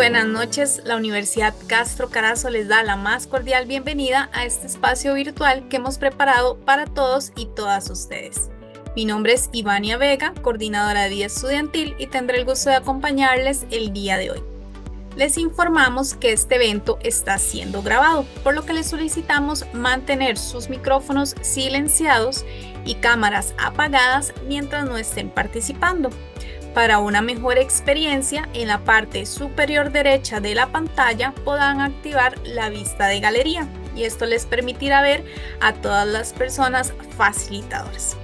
buenas noches. La Universidad Castro Carazo les da la más cordial bienvenida a este espacio virtual que hemos preparado para todos y todas ustedes. Mi nombre es Ivania Vega, coordinadora de Día Estudiantil, y tendré el gusto de acompañarles el día de hoy. Les informamos que este evento está siendo grabado, por lo que les solicitamos mantener sus micrófonos silenciados y cámaras apagadas mientras no estén participando para una mejor experiencia, en la parte superior derecha de la pantalla podrán activar la vista de galería y esto les permitirá ver a todas las personas facilitadoras.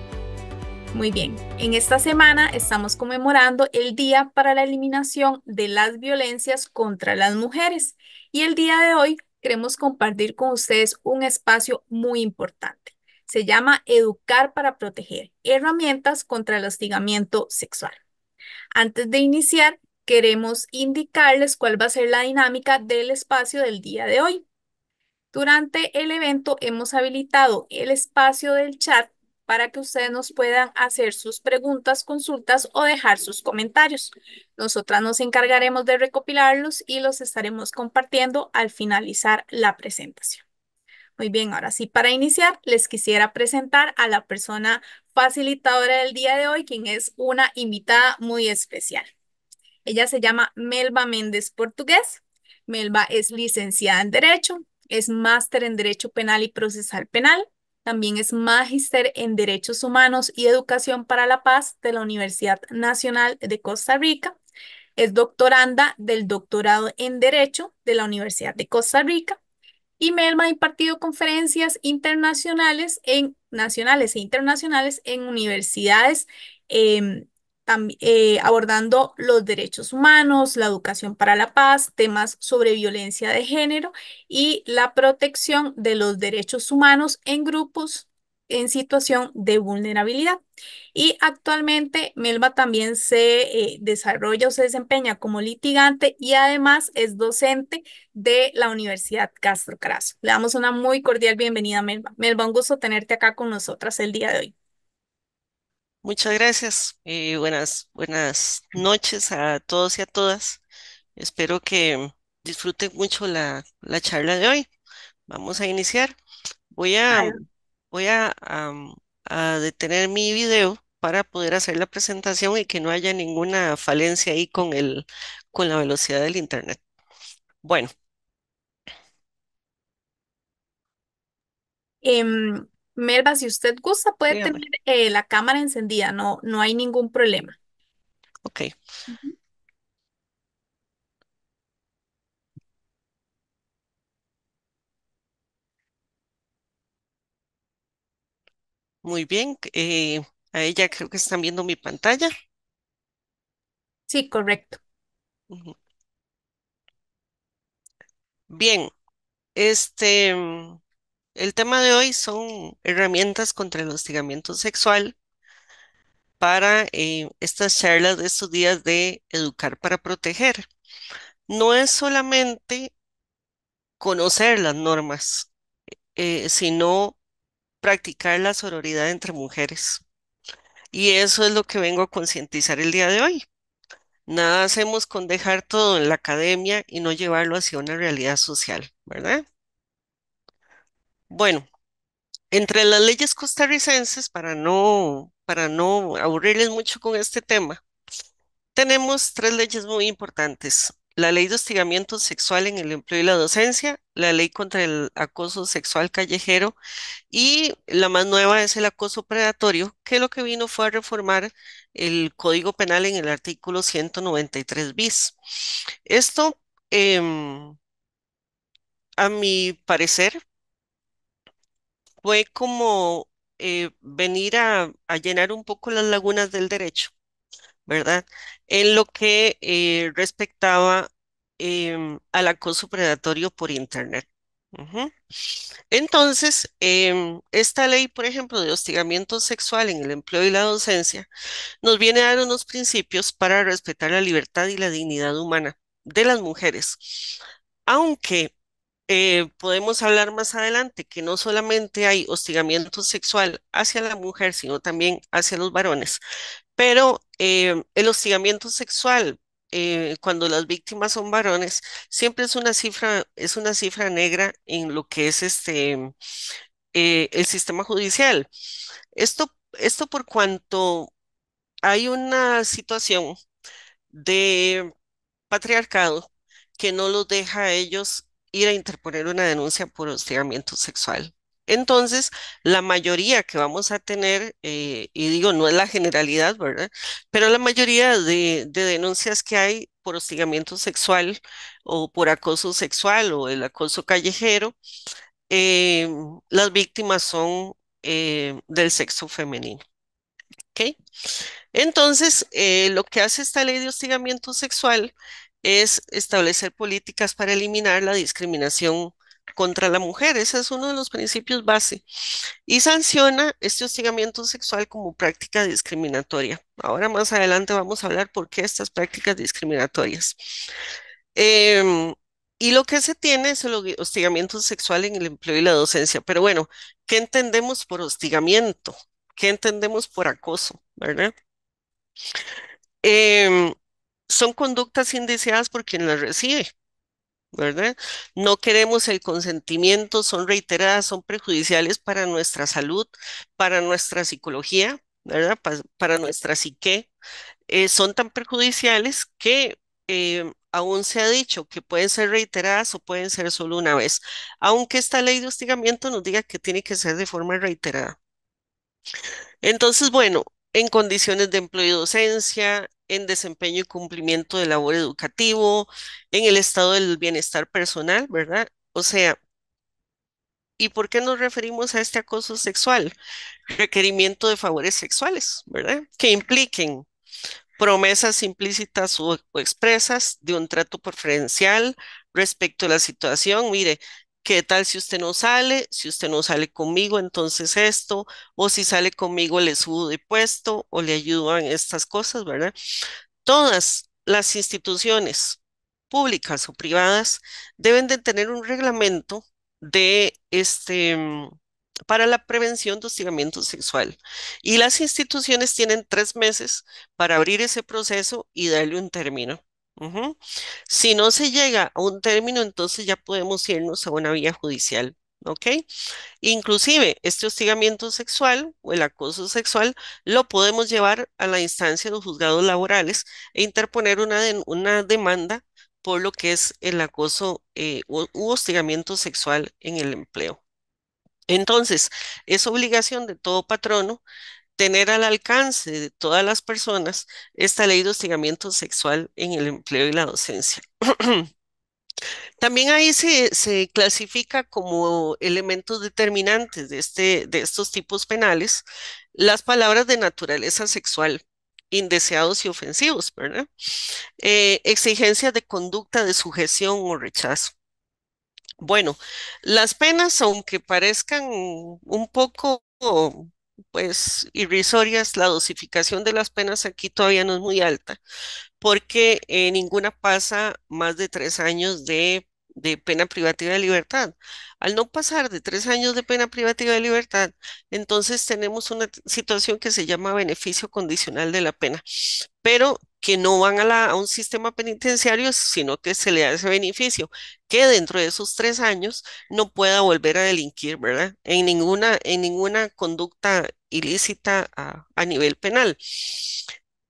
Muy bien, en esta semana estamos conmemorando el Día para la Eliminación de las Violencias contra las Mujeres y el día de hoy queremos compartir con ustedes un espacio muy importante. Se llama Educar para Proteger, herramientas contra el hostigamiento sexual. Antes de iniciar, queremos indicarles cuál va a ser la dinámica del espacio del día de hoy. Durante el evento hemos habilitado el espacio del chat para que ustedes nos puedan hacer sus preguntas, consultas o dejar sus comentarios. Nosotras nos encargaremos de recopilarlos y los estaremos compartiendo al finalizar la presentación. Muy bien, ahora sí, para iniciar, les quisiera presentar a la persona facilitadora del día de hoy, quien es una invitada muy especial. Ella se llama Melba Méndez Portugués. Melba es licenciada en Derecho, es máster en Derecho Penal y Procesal Penal, también es magíster en Derechos Humanos y Educación para la Paz de la Universidad Nacional de Costa Rica. Es doctoranda del doctorado en Derecho de la Universidad de Costa Rica. Y Melba ha impartido conferencias internacionales en nacionales e internacionales en universidades, em, eh, abordando los derechos humanos, la educación para la paz, temas sobre violencia de género y la protección de los derechos humanos en grupos en situación de vulnerabilidad. Y actualmente Melba también se eh, desarrolla o se desempeña como litigante y además es docente de la Universidad Castro Carazo. Le damos una muy cordial bienvenida, Melba. Melba, un gusto tenerte acá con nosotras el día de hoy. Muchas gracias y eh, buenas, buenas noches a todos y a todas. Espero que disfruten mucho la, charla de hoy. Vamos a iniciar. Voy a voy a, detener mi video para poder hacer la presentación y que no haya ninguna falencia ahí con el, con la velocidad del internet. Bueno. Eh, Melba, si usted gusta, puede tener eh, la cámara encendida, no, no hay ningún problema. Ok. Muy bien. Eh, a ella creo que están viendo mi pantalla. Sí, correcto. Bien. Este, mm, el tema de hoy son herramientas contra el hostigamiento sexual para eh, estas charlas de estos días de educar para proteger. No es solamente conocer las normas, eh, sino practicar la sororidad entre mujeres. Y eso es lo que vengo a concientizar el día de hoy. Nada hacemos con dejar todo en la academia y no llevarlo hacia una realidad social, ¿verdad? Bueno, entre las leyes costarricenses, para no, para no aburrirles mucho con este tema, tenemos tres leyes muy importantes la ley de hostigamiento sexual en el empleo y la docencia, la ley contra el acoso sexual callejero y la más nueva es el acoso predatorio, que lo que vino fue a reformar el Código Penal en el artículo 193 bis. Esto, em, a mi parecer, fue como eh, venir a llenar un poco las lagunas del derecho ¿verdad? En lo que eh, respectaba em, al acoso predatorio por Internet. Entonces, em, esta ley, por ejemplo, de hostigamiento sexual en el empleo y la docencia, nos viene a dar unos principios para respetar la libertad y la dignidad humana de las mujeres. Aunque eh, podemos hablar más adelante que no solamente hay hostigamiento sexual hacia la mujer, sino también hacia los varones. Pero eh, el hostigamiento sexual, eh, cuando las víctimas son varones, siempre es una cifra, es una cifra negra en lo que es este eh, el sistema judicial. Esto, esto por cuanto hay una situación de patriarcado que no los deja a ellos ir a interponer una denuncia por hostigamiento sexual. Entonces, la mayoría que vamos a tener, eh, y digo, no es la generalidad, ¿verdad? Pero la mayoría de, denuncias que hay por hostigamiento sexual o por acoso sexual o el acoso callejero, eh, las víctimas son eh, del sexo femenino. Okay. Entonces, lo que hace esta ley de hostigamiento sexual es establecer políticas para eliminar la discriminación contra la mujer. Ese es uno de los principios base. Y sanciona este hostigamiento sexual como práctica discriminatoria. Ahora más adelante vamos a hablar por qué estas prácticas discriminatorias. Em, y lo que se tiene es el hostigamiento sexual en el empleo y la docencia. Pero bueno, ¿qué entendemos por hostigamiento? ¿Qué entendemos por acoso? ¿Verdad? Em, son conductas indeseadas por quien las recibe ¿verdad? No queremos el consentimiento, son reiteradas, son perjudiciales para nuestra salud, para nuestra psicología, ¿verdad? para nuestra psique. Eh, son tan perjudiciales que em, aún se ha dicho que pueden ser reiteradas o pueden ser solo una vez, aunque esta ley de hostigamiento nos diga que tiene que ser de forma reiterada. Entonces, bueno, en condiciones de empleo y docencia, en desempeño y cumplimiento de labor educativo, en el estado del bienestar personal, ¿verdad? O sea, ¿y por qué nos referimos a este acoso sexual? Requerimiento de favores sexuales, ¿verdad? Que impliquen promesas implícitas o, expresas de un trato preferencial respecto a la situación. Mire, ¿Qué tal si usted no sale? Si usted no sale conmigo, entonces esto, o si sale conmigo le subo de puesto o le ayudan estas cosas, ¿verdad? Todas las instituciones públicas o privadas deben de tener un reglamento de este mm, para la prevención de hostigamiento sexual. Y las instituciones tienen tres meses para abrir ese proceso y darle un término. Si no se llega a un término, entonces ya podemos irnos a una vía judicial, ¿ok? Inclusive, este hostigamiento sexual o el acoso sexual lo podemos llevar a la instancia de los juzgados laborales e interponer una, una demanda por lo que es el acoso eh, u hostigamiento sexual en el empleo. Entonces, es obligación de todo patrono tener al alcance de todas las personas esta ley de hostigamiento sexual en el empleo y la docencia. También ahí se, clasifica como elementos determinantes de, este, de estos tipos penales las palabras de naturaleza sexual, indeseados y ofensivos, ¿verdad? Eh, exigencia de conducta de sujeción o rechazo. Bueno, las penas, aunque parezcan un poco pues irrisorias, la dosificación de las penas aquí todavía no es muy alta, porque eh, ninguna pasa más de tres años de, de, pena privativa de libertad. Al no pasar de tres años de pena privativa de libertad, entonces tenemos una situación que se llama beneficio condicional de la pena, pero que no van a, un sistema penitenciario, sino que se le da ese beneficio, que dentro de esos tres años no pueda volver a delinquir, ¿verdad? En ninguna, en ninguna conducta ilícita a, nivel penal.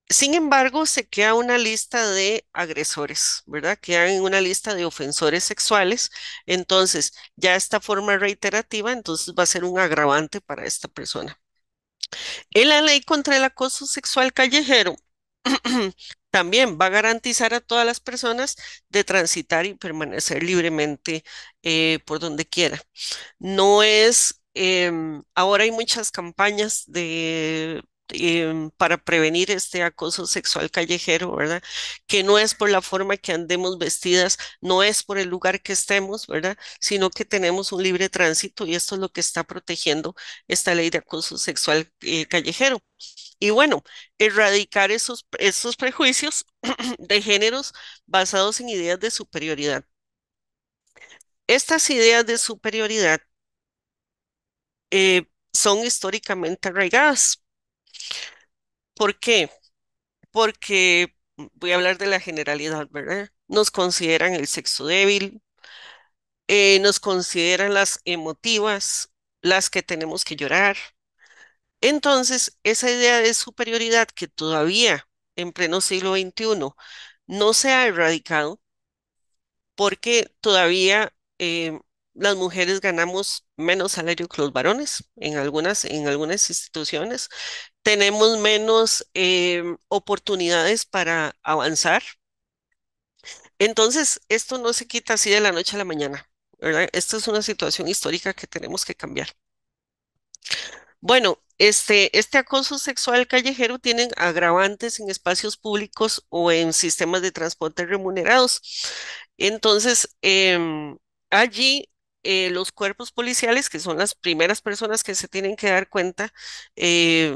Sin embargo, se queda una lista de agresores, ¿verdad? en una lista de ofensores sexuales. Entonces, ya esta forma reiterativa, entonces va a ser un agravante para esta persona. En la ley contra el acoso sexual callejero, también va a garantizar a todas las personas de transitar y permanecer libremente eh, por donde quiera. No es, em, ahora hay muchas campañas de Em, para prevenir este acoso sexual callejero, ¿verdad? Que no es por la forma que andemos vestidas, no es por el lugar que estemos, ¿verdad? Sino que tenemos un libre tránsito y esto es lo que está protegiendo esta ley de acoso sexual eh, callejero. Y bueno, erradicar esos, esos prejuicios de géneros basados en ideas de superioridad. Estas ideas de superioridad eh, son históricamente arraigadas ¿Por qué? Porque mm, voy a hablar de la generalidad, ¿verdad? Nos consideran el sexo débil, eh, nos consideran las emotivas, las que tenemos que llorar. Entonces, esa idea de superioridad que todavía en pleno siglo XXI no se ha erradicado, porque todavía em, las mujeres ganamos menos salario que los varones en algunas, en algunas instituciones, tenemos menos eh, oportunidades para avanzar. Entonces, esto no se quita así de la noche a la mañana, ¿verdad? Esta es una situación histórica que tenemos que cambiar. Bueno, este, este acoso sexual callejero tiene agravantes en espacios públicos o en sistemas de transporte remunerados. Entonces, em, allí eh, los cuerpos policiales, que son las primeras personas que se tienen que dar cuenta eh,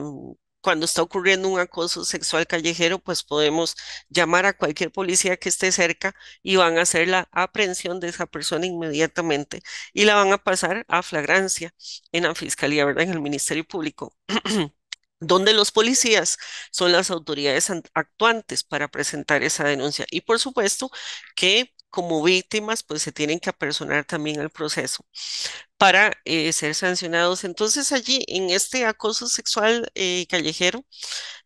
cuando está ocurriendo un acoso sexual callejero, pues podemos llamar a cualquier policía que esté cerca y van a hacer la aprehensión de esa persona inmediatamente y la van a pasar a flagrancia en la fiscalía, ¿verdad? En el Ministerio Público. donde los policías son las autoridades actuantes para presentar esa denuncia. Y por supuesto que como víctimas, pues se tienen que apersonar también al proceso para eh, ser sancionados. Entonces allí, en este acoso sexual eh, callejero,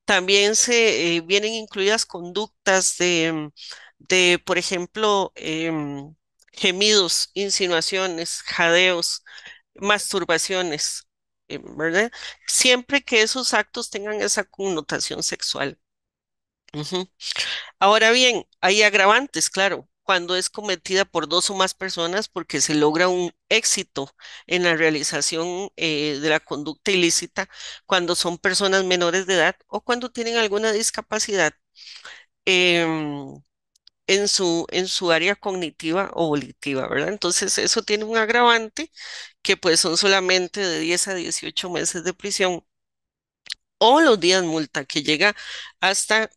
también se eh, vienen incluidas conductas de, de por ejemplo, em, gemidos, insinuaciones, jadeos, masturbaciones, em, ¿verdad? Siempre que esos actos tengan esa connotación sexual. Ahora bien, hay agravantes, claro cuando es cometida por dos o más personas porque se logra un éxito en la realización eh, de la conducta ilícita cuando son personas menores de edad o cuando tienen alguna discapacidad em, en, su, en su área cognitiva o volitiva, ¿verdad? Entonces eso tiene un agravante que pues son solamente de 10 a 18 meses de prisión o los días multa que llega hasta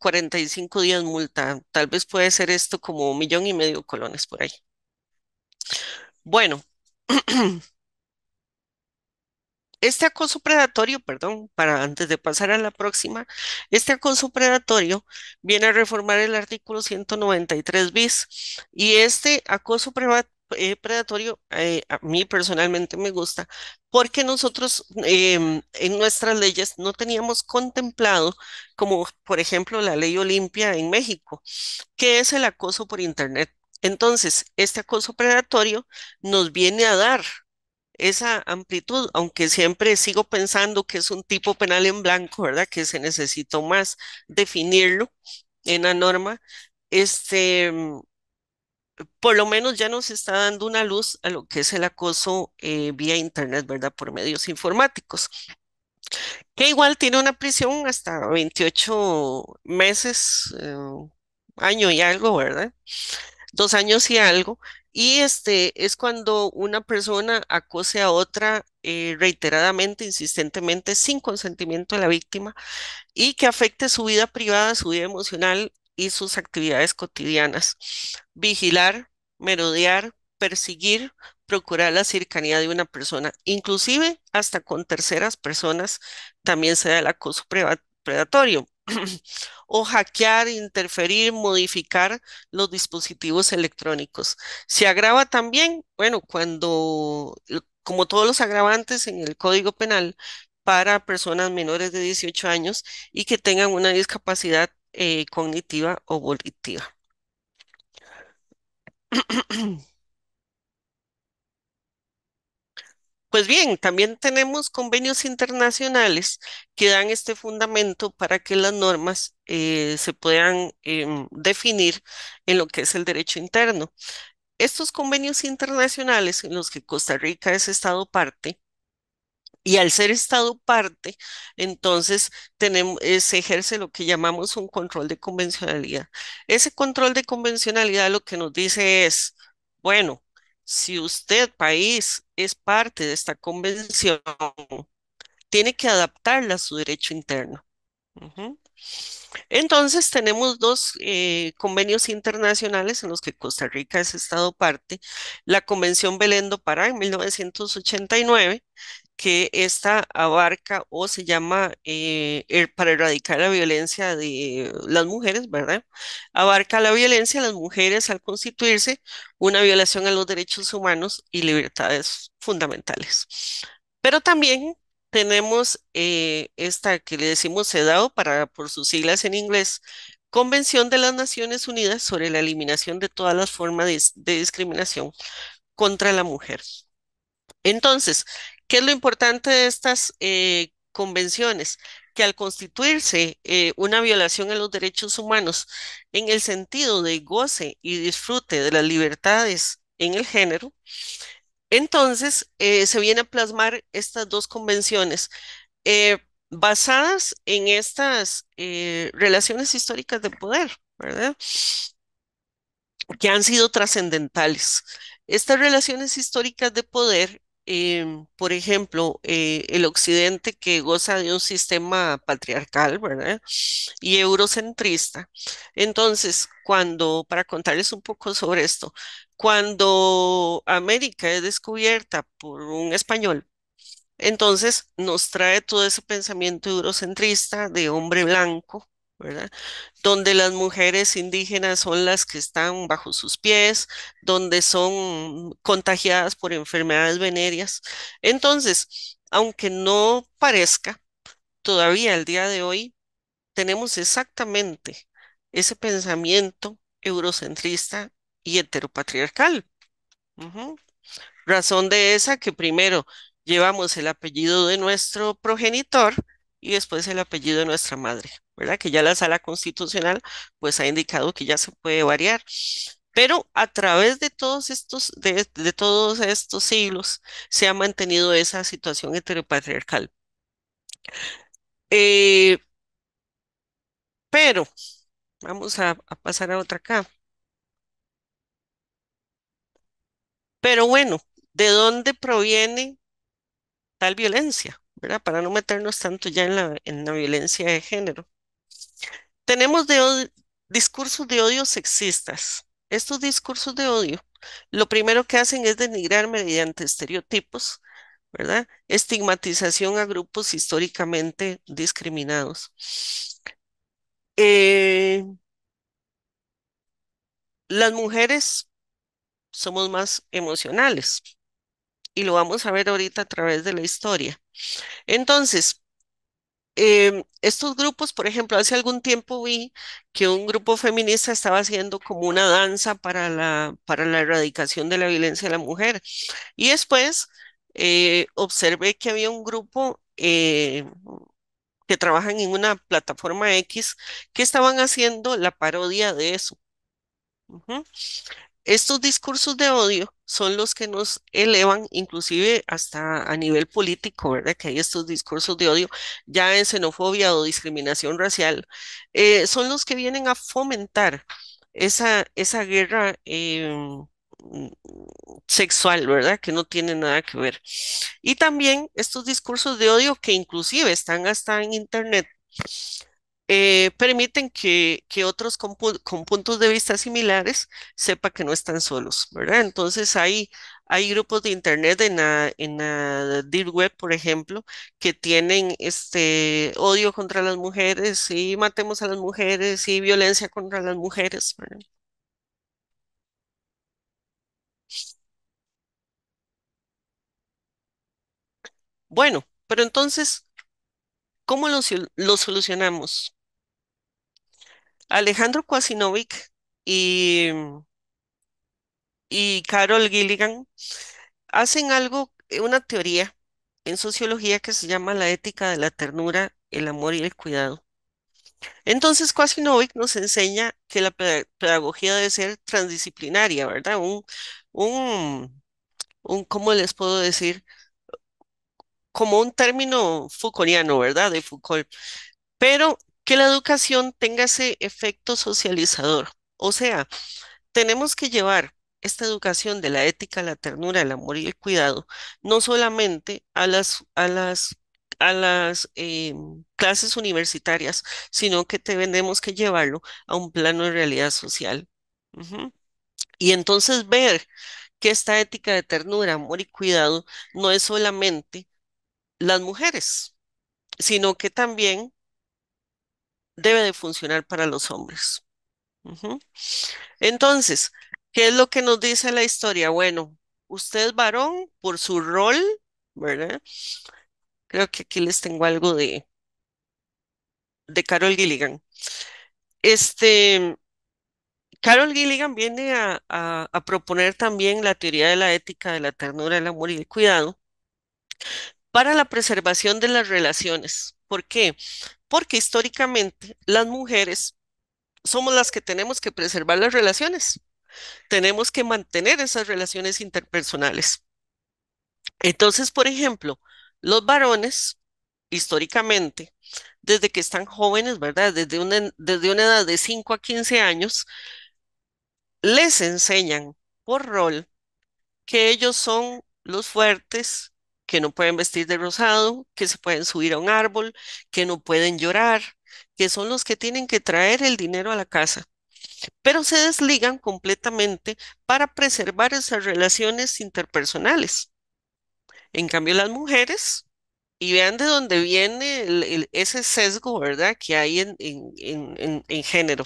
45 eh, días multa. Tal vez puede ser esto como un millón y medio colones por ahí. Bueno, este acoso predatorio, perdón, para antes de pasar a la próxima, este acoso predatorio viene a reformar el artículo 193 bis y este acoso eh, predatorio eh, a mí personalmente me gusta porque nosotros em, en nuestras leyes no teníamos contemplado como por ejemplo la ley Olimpia en México, que es el acoso por Internet. Entonces, este acoso predatorio nos viene a dar esa amplitud, aunque siempre sigo pensando que es un tipo penal en blanco, ¿verdad? Que se necesitó más definirlo en la norma. Este, por lo menos ya nos está dando una luz a lo que es el acoso eh, vía Internet, ¿verdad? Por medios informáticos. Que igual tiene una prisión hasta 28 meses, eh, año y algo, ¿verdad? Dos años y algo. Y este es cuando una persona acose a otra eh, reiteradamente, insistentemente, sin consentimiento de la víctima y que afecte su vida privada, su vida emocional y sus actividades cotidianas. Vigilar, merodear, perseguir, procurar la cercanía de una persona, inclusive hasta con terceras personas también sea da el acoso predatorio o hackear, interferir, modificar los dispositivos electrónicos. Se agrava también, bueno, cuando, como todos los agravantes en el Código Penal, para personas menores de 18 años y que tengan una discapacidad eh, cognitiva o volitiva. Pues bien, también tenemos convenios internacionales que dan este fundamento para que las normas eh, se puedan em, definir en lo que es el derecho interno. Estos convenios internacionales en los que Costa Rica es Estado parte y al ser Estado parte, entonces eh, se ejerce lo que llamamos un control de convencionalidad. Ese control de convencionalidad lo que nos dice es, bueno, si usted, país, es parte de esta convención, tiene que adaptarla a su derecho interno. Entonces tenemos dos eh, convenios internacionales en los que Costa Rica es Estado parte, la Convención Belén do Pará en 1989 que esta abarca o se llama eh, para erradicar la violencia de las mujeres, ¿verdad? Abarca la violencia de las mujeres al constituirse una violación a los derechos humanos y libertades fundamentales. Pero también tenemos eh, esta que le decimos CEDAW para, por sus siglas en inglés, Convención de las Naciones Unidas sobre la eliminación de todas las formas de discriminación contra la mujer. Entonces, ¿Qué es lo importante de estas eh, convenciones? Que al constituirse eh, una violación a los derechos humanos en el sentido de goce y disfrute de las libertades en el género, entonces eh, se vienen a plasmar estas dos convenciones basadas en estas relaciones históricas de poder, ¿verdad? que han sido trascendentales. Estas relaciones históricas de poder Em, por ejemplo, eh, el occidente que goza de un sistema patriarcal, ¿verdad? Y eurocentrista. Entonces, cuando, para contarles un poco sobre esto, cuando América es descubierta por un español, entonces nos trae todo ese pensamiento eurocentrista de hombre blanco, ¿verdad? Donde las mujeres indígenas son las que están bajo sus pies, donde son contagiadas por enfermedades venéreas. Entonces, aunque no parezca, todavía al día de hoy tenemos exactamente ese pensamiento eurocentrista y heteropatriarcal. Razón de esa que primero llevamos el apellido de nuestro progenitor, y después el apellido de nuestra madre, ¿verdad? Que ya la sala constitucional pues ha indicado que ya se puede variar. Pero a través de todos estos, de, todos estos siglos se ha mantenido esa situación heteropatriarcal. Eh, pero vamos a, a pasar a otra acá. Pero bueno, ¿de dónde proviene tal violencia? Para no meternos tanto ya en la, violencia de género. Tenemos discursos de odio sexistas. Estos discursos de odio lo primero que hacen es denigrar mediante estereotipos, ¿verdad? Estigmatización a grupos históricamente discriminados. Eh, las mujeres somos más emocionales y lo vamos a ver ahorita a través de la historia. Entonces, em, estos grupos, por ejemplo, hace algún tiempo vi que un grupo feminista estaba haciendo como una danza para la, para la erradicación de la violencia de la mujer. Y después eh, observé que había un grupo eh, que trabajan en una plataforma X que estaban haciendo la parodia de eso. Estos discursos de odio son los que nos elevan inclusive hasta a nivel político, ¿verdad? Que hay estos discursos de odio ya en xenofobia o discriminación racial, eh, son los que vienen a fomentar esa, esa guerra em, sexual, ¿verdad? Que no tiene nada que ver. Y también estos discursos de odio que inclusive están hasta en Internet eh, permiten que, otros con, puntos de vista similares sepa que no están solos, ¿verdad? Entonces hay, hay grupos de internet en la, en Deep Web, por ejemplo, que tienen este odio contra las mujeres y matemos a las mujeres y violencia contra las mujeres, Bueno, pero entonces, ¿cómo lo solucionamos? Alejandro Kwasinovic y, y Carol Gilligan hacen algo, eh, una teoría en sociología que se llama la ética de la ternura, el amor y el cuidado. Entonces, Kwasinovic nos enseña que la pedagogía debe ser transdisciplinaria, ¿verdad? Un, un, un ¿cómo les puedo decir? Como un término Foucaultiano, ¿verdad? De Foucault. Pero que la educación tenga ese efecto socializador. O sea, tenemos que llevar esta educación de la ética, la ternura, el amor y el cuidado, no solamente a las, a las, a las eh, clases universitarias, sino que tenemos que llevarlo a un plano de realidad social. Y entonces ver que esta ética de ternura, amor y cuidado no es solamente las mujeres, sino que también debe de funcionar para los hombres. Entonces, ¿qué es lo que nos dice la historia? Bueno, usted varón por su rol, ¿verdad? Creo que aquí les tengo algo de, de Carol Gilligan. Este, Carol Gilligan viene a, a proponer también la teoría de la ética de la ternura, el amor y el cuidado para la preservación de las relaciones. ¿Por qué? porque históricamente las mujeres somos las que tenemos que preservar las relaciones, tenemos que mantener esas relaciones interpersonales. Entonces, por ejemplo, los varones, históricamente, desde que están jóvenes, ¿verdad? Desde una, desde una edad de 5 a 15 años, les enseñan por rol que ellos son los fuertes, que no pueden vestir de rosado, que se pueden subir a un árbol, que no pueden llorar, que son los que tienen que traer el dinero a la casa. Pero se desligan completamente para preservar esas relaciones interpersonales. En cambio, las mujeres, y vean de dónde viene ese sesgo, ¿verdad?, que hay en, en, en, en género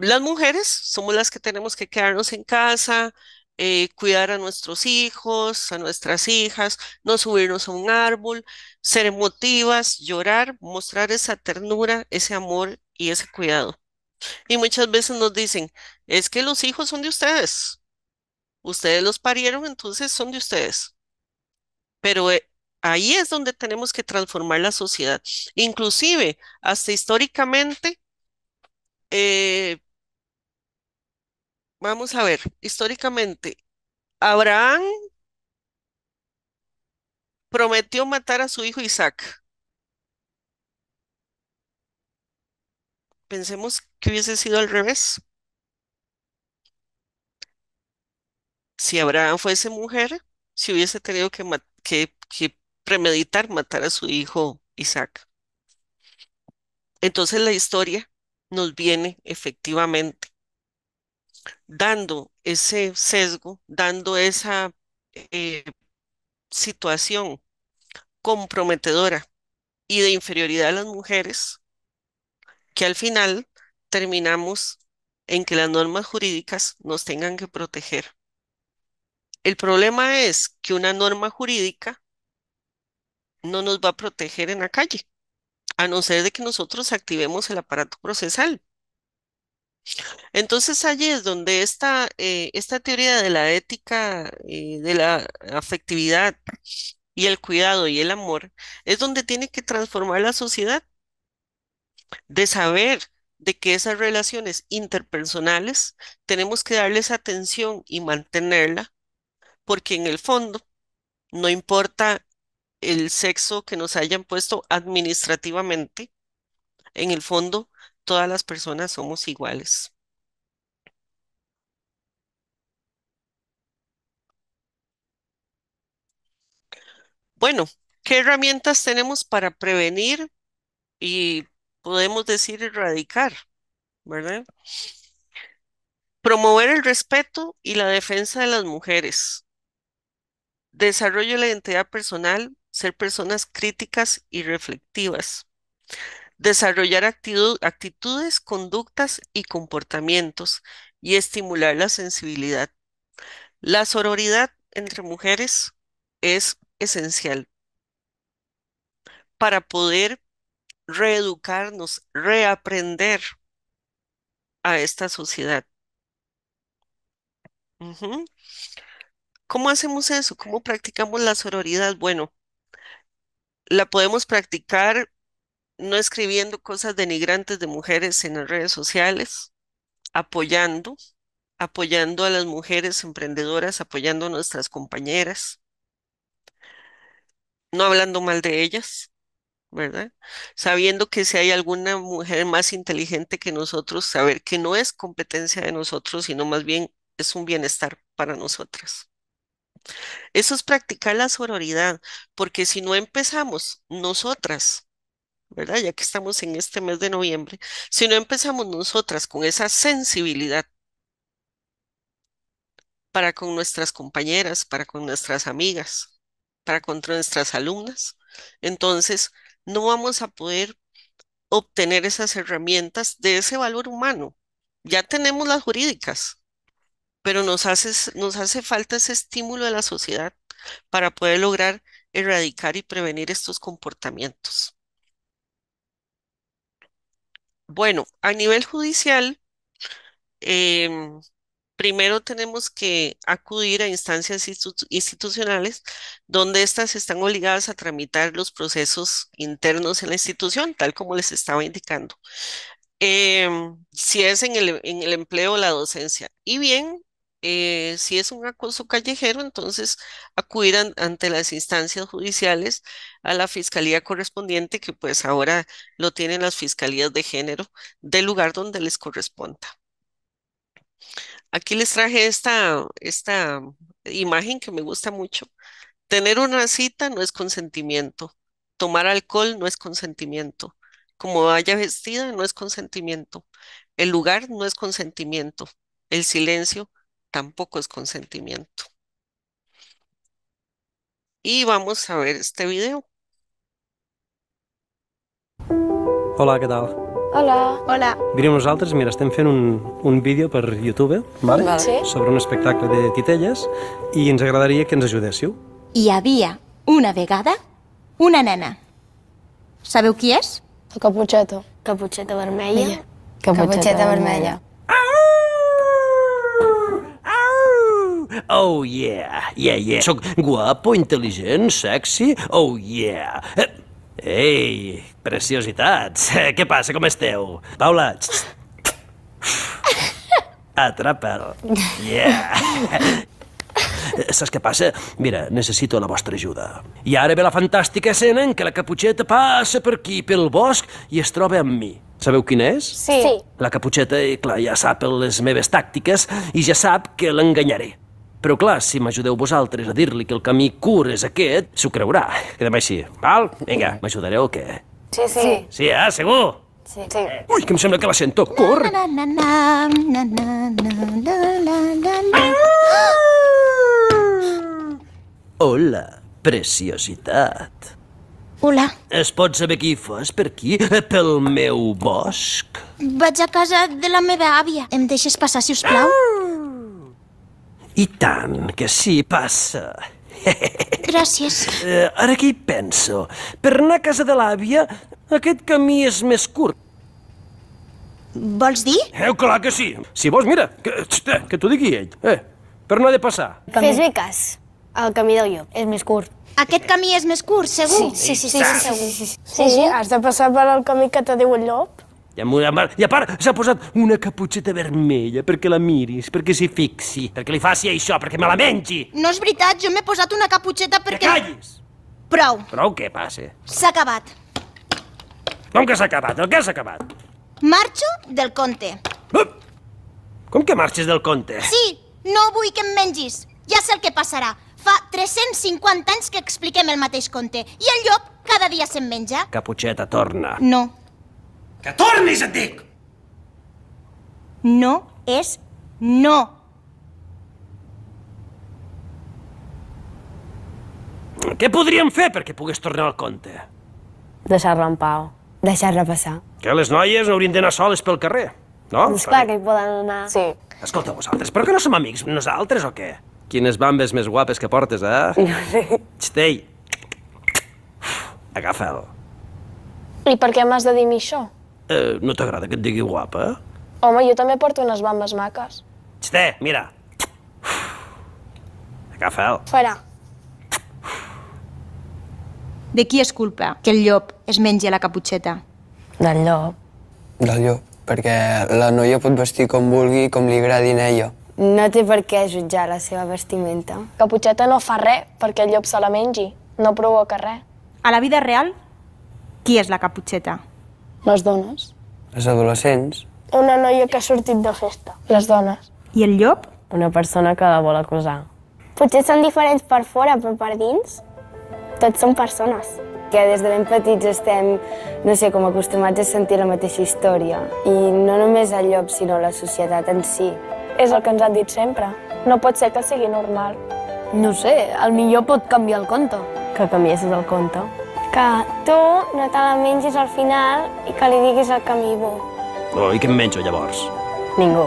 las mujeres somos las que tenemos que quedarnos en casa, eh, cuidar a nuestros hijos, a nuestras hijas, no subirnos a un árbol, ser emotivas, llorar, mostrar esa ternura, ese amor y ese cuidado. Y muchas veces nos dicen, es que los hijos son de ustedes, ustedes los parieron, entonces son de ustedes. Pero eh, ahí es donde tenemos que transformar la sociedad. Inclusive, hasta históricamente, eh, Vamos a ver, históricamente, Abraham prometió matar a su hijo Isaac. Pensemos que hubiese sido al revés. Si Abraham fuese mujer, si hubiese tenido que premeditar matar a su hijo Isaac. Entonces la historia nos viene efectivamente dando ese sesgo, dando esa eh, situación comprometedora y de inferioridad a las mujeres, que al final terminamos en que las normas jurídicas nos tengan que proteger. El problema es que una norma jurídica no nos va a proteger en la calle, a no ser de que nosotros activemos el aparato procesal. Entonces allí es donde esta, eh, esta teoría de la ética, eh, de la afectividad y el cuidado y el amor, es donde tiene que transformar la sociedad, de saber de que esas relaciones interpersonales tenemos que darles atención y mantenerla, porque en el fondo no importa el sexo que nos hayan puesto administrativamente, en el fondo todas las personas somos iguales. Bueno, ¿qué herramientas tenemos para prevenir y podemos decir erradicar? ¿Verdad? Promover el respeto y la defensa de las mujeres. Desarrollo de la identidad personal, ser personas críticas y reflectivas desarrollar actitudes, conductas y comportamientos y estimular la sensibilidad. La sororidad entre mujeres es esencial para poder reeducarnos, reaprender a esta sociedad. ¿Cómo hacemos eso? ¿Cómo practicamos la sororidad? Bueno, la podemos practicar no escribiendo cosas denigrantes de mujeres en las redes sociales, apoyando, apoyando a las mujeres emprendedoras, apoyando a nuestras compañeras, no hablando mal de ellas, ¿verdad? Sabiendo que si hay alguna mujer más inteligente que nosotros, saber que no es competencia de nosotros, sino más bien es un bienestar para nosotras. Eso es practicar la sororidad, porque si no empezamos nosotras ¿verdad? Ya que estamos en este mes de noviembre, si no empezamos nosotras con esa sensibilidad para con nuestras compañeras, para con nuestras amigas, para con nuestras alumnas, entonces no vamos a poder obtener esas herramientas de ese valor humano. Ya tenemos las jurídicas, pero nos hace, nos hace falta ese estímulo de la sociedad para poder lograr erradicar y prevenir estos comportamientos. Bueno, a nivel judicial, em, primero tenemos que acudir a instancias institucionales donde éstas están obligadas a tramitar los procesos internos en la institución, tal como les estaba indicando. Em, si es en en el empleo o la docencia. Y bien, eh, si es un acoso callejero, entonces acudir ante las instancias judiciales a la fiscalía correspondiente, que pues ahora lo tienen las fiscalías de género del lugar donde les corresponda. Aquí les traje esta, esta imagen que me gusta mucho. Tener una cita no es consentimiento. Tomar alcohol no es consentimiento. Como vaya vestida no es consentimiento. El lugar no es consentimiento. El silencio tampoco es consentimiento. Y vamos a ver este video. Hola, què tal? Hola. Hola. Mira, nosaltres, mira, estem fent un, un vídeo per YouTube, vale? Vale. Sí. sobre un espectacle de titelles, i ens agradaria que ens ajudéssiu. Hi havia una vegada una nena. Sabeu qui és? El caputxeta. Caputxeta vermella. Caputxeta, vermella. Oh, yeah, yeah, yeah. Soc guapo, intel·ligent, sexy, oh, yeah. Ei, preciositats, què passa, com esteu? Paula, atrapa'l. Yeah. Saps què passa? Mira, necessito la vostra ajuda. I ara ve la fantàstica escena en què la caputxeta passa per aquí, pel bosc, i es troba amb mi. Sabeu quin és? Sí. sí. La caputxeta, eh, clar, ja sap les meves tàctiques i ja sap que l'enganyaré. Però clar, si m'ajudeu vosaltres a dir-li que el camí curt és aquest, s'ho creurà. Quedem així, val? Vinga, m'ajudareu o què? Sí, sí. Sí, eh? Segur? Sí. sí. Ui, que em sembla que la sento. Cor! Hola, preciositat. Hola. Es pot saber qui fas per aquí? Pel meu bosc? Vaig a casa de la meva àvia. Em deixes passar, si us plau? Ah! I tant, que sí, passa. Gràcies. Eh, ara que hi penso, per anar a casa de l'àvia, aquest camí és més curt. Vols dir? Eh, clar que sí. Si vols, mira, que, eh, que t'ho digui ell. Eh, per no ha de passar. Fes-li cas. El camí del llop és més curt. Aquest camí és més curt, segur? Sí, sí, sí, sí, sí, segur. Sí, sí, has de passar per al camí que te diu el llop. I, amb una... I a part s'ha posat una caputxeta vermella perquè la miris, perquè s'hi fixi, perquè li faci això, perquè me la mengi. No és veritat, jo m'he posat una caputxeta perquè... Que callis! Prou. Prou què passa? S'ha acabat. Com que s'ha acabat? El que s'ha acabat? Marxo del conte. Com que marxes del conte? Sí, no vull que em mengis. Ja sé el que passarà. Fa 350 anys que expliquem el mateix conte i el llop cada dia se'n menja. Caputxeta, torna. No, que tornis, et dic! No és no. Què podríem fer perquè pogués tornar al conte? Deixar-la en pau. Deixar-la passar. Que les noies no haurien d'anar soles pel carrer, no? És clar que hi poden anar. Sí. Escolta, vosaltres, però que no som amics nosaltres o què? Quines bambes més guapes que portes, eh? No sé. Xtei! Agafa'l. I per què m'has de dir això? Eh, no t'agrada que et digui guapa? Home, jo també porto unes bambes maques. Xte, mira. Agafa'l. Farà. De qui és culpa que el llop es mengi la caputxeta? Del llop. Del llop, perquè la noia pot vestir com vulgui com li agradi a ella. No té per què jutjar la seva vestimenta. Caputxeta no fa res perquè el llop se la mengi. No provoca res. A la vida real, qui és la caputxeta? Les dones. Les adolescents. Una noia que ha sortit de festa. Les dones. I el llop? Una persona que la vol acusar. Potser són diferents per fora, però per dins tots són persones. Que des de ben petits estem, no sé, com acostumats a sentir la mateixa història. I no només el llop, sinó la societat en si. És el que ens han dit sempre. No pot ser que sigui normal. No sé, al millor pot canviar el conte. Que canviessis el conte que tu no te la mengis al final i que li diguis el camí bo. Oh, I què em menjo, llavors? Ningú.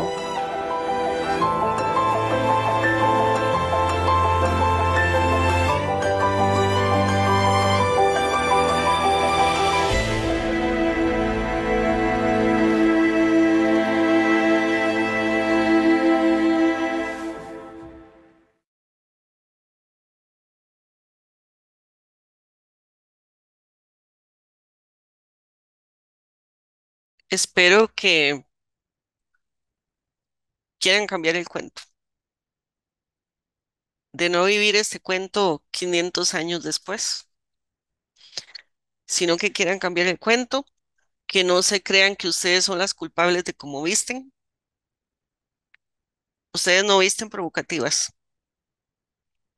Espero que quieran cambiar el cuento. De no vivir este cuento 500 años después, sino que quieran cambiar el cuento, que no se crean que ustedes son las culpables de cómo visten. Ustedes no visten provocativas.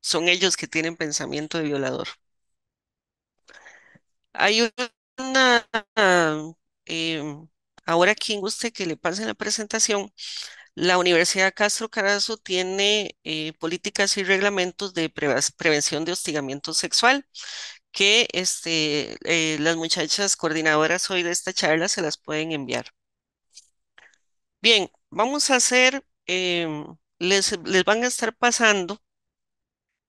Son ellos que tienen pensamiento de violador. Hay una em, Ahora, quien guste que le pase la presentación, la Universidad Castro Carazo tiene eh, políticas y reglamentos de prevención de hostigamiento sexual que este, eh, las muchachas coordinadoras hoy de esta charla se las pueden enviar. Bien, vamos a hacer, em, les, les, van a estar pasando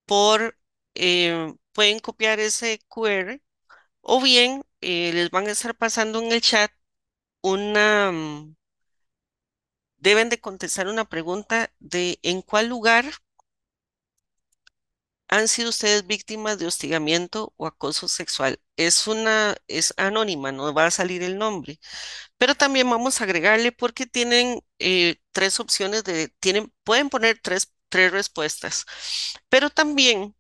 por, em, pueden copiar ese QR o bien eh, les van a estar pasando en el chat Mm, deben de contestar una pregunta de en cuál lugar han sido ustedes víctimas de hostigamiento o acoso sexual. Es una, es anónima, no va a salir el nombre. Pero también vamos a agregarle porque tienen eh, tres opciones de, tienen, pueden poner tres, tres respuestas. Pero también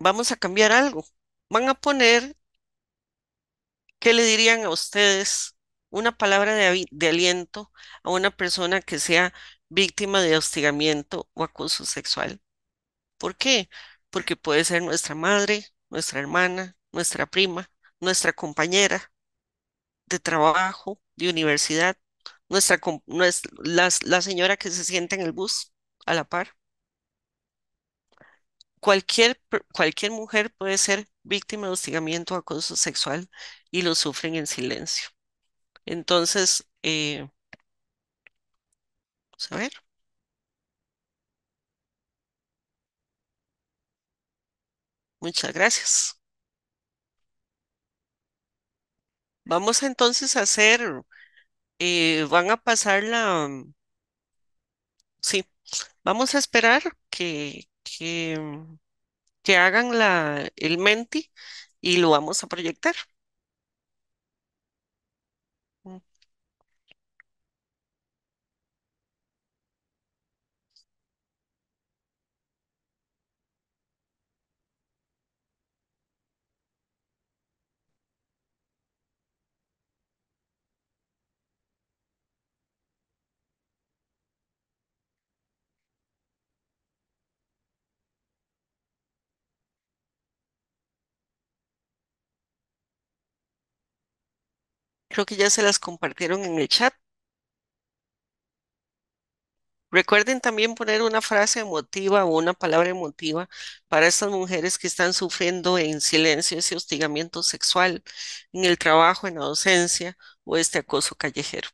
vamos a cambiar algo. Van a poner qué le dirían a ustedes una palabra de, aliento a una persona que sea víctima de hostigamiento o acoso sexual. ¿Por qué? Porque puede ser nuestra madre, nuestra hermana, nuestra prima, nuestra compañera de trabajo, de universidad, nuestra, la, señora que se sienta en el bus a la par. Cualquier, cualquier mujer puede ser víctima de hostigamiento o acoso sexual y lo sufren en silencio. Entonces, eh, vamos a ver. Muchas gracias. Vamos entonces a hacer, eh, van a pasar la, mm, sí, vamos a esperar que, que, mm, que hagan la, el menti y lo vamos a proyectar. Creo que ya se las compartieron en el chat. Recuerden también poner una frase emotiva o una palabra emotiva para estas mujeres que están sufriendo en silencio ese hostigamiento sexual en el trabajo, en la docencia o este acoso callejero.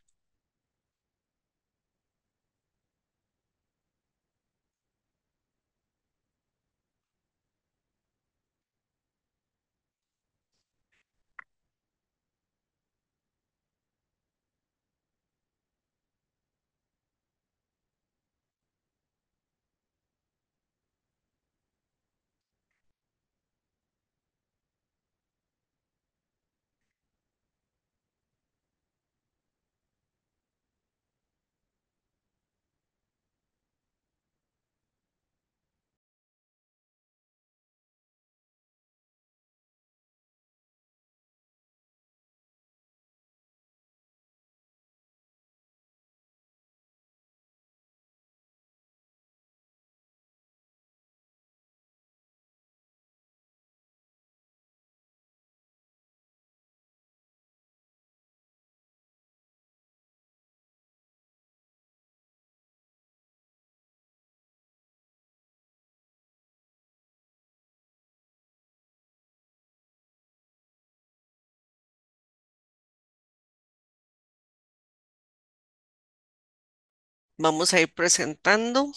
Vamos a ir presentando.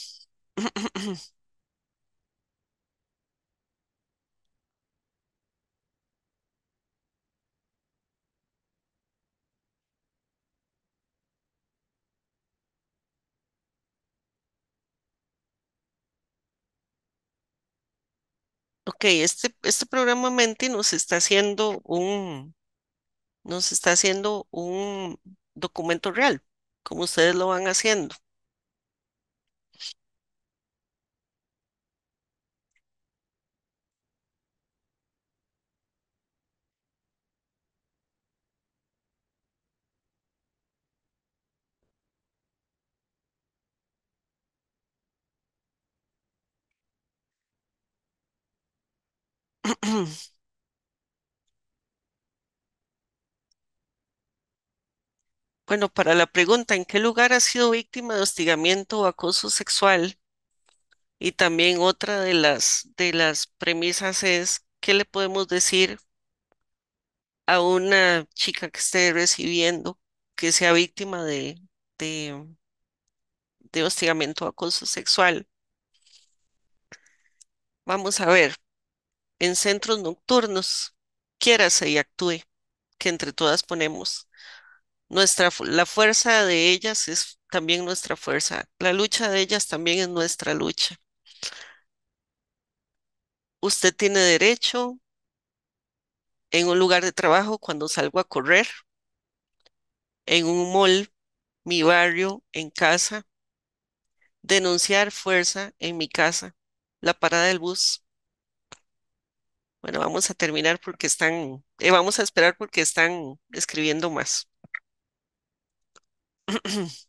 Ok, este, este programa Menti nos está haciendo un, nos está haciendo un documento real, como ustedes lo van haciendo. Bueno, para la pregunta, ¿en qué lugar ha sido víctima de hostigamiento o acoso sexual? Y también otra de las, de las premisas es, ¿qué le podemos decir a una chica que esté recibiendo que sea víctima de, de, de hostigamiento o acoso sexual? Vamos a ver en centros nocturnos, quiérase y actúe, que entre todas ponemos. Nuestra, la fuerza de ellas es también nuestra fuerza, la lucha de ellas también es nuestra lucha. Usted tiene derecho en un lugar de trabajo cuando salgo a correr, en un mall, mi barrio, en casa, denunciar fuerza en mi casa, la parada del bus, bueno, vamos a terminar porque están, eh, vamos a esperar porque están escribiendo más.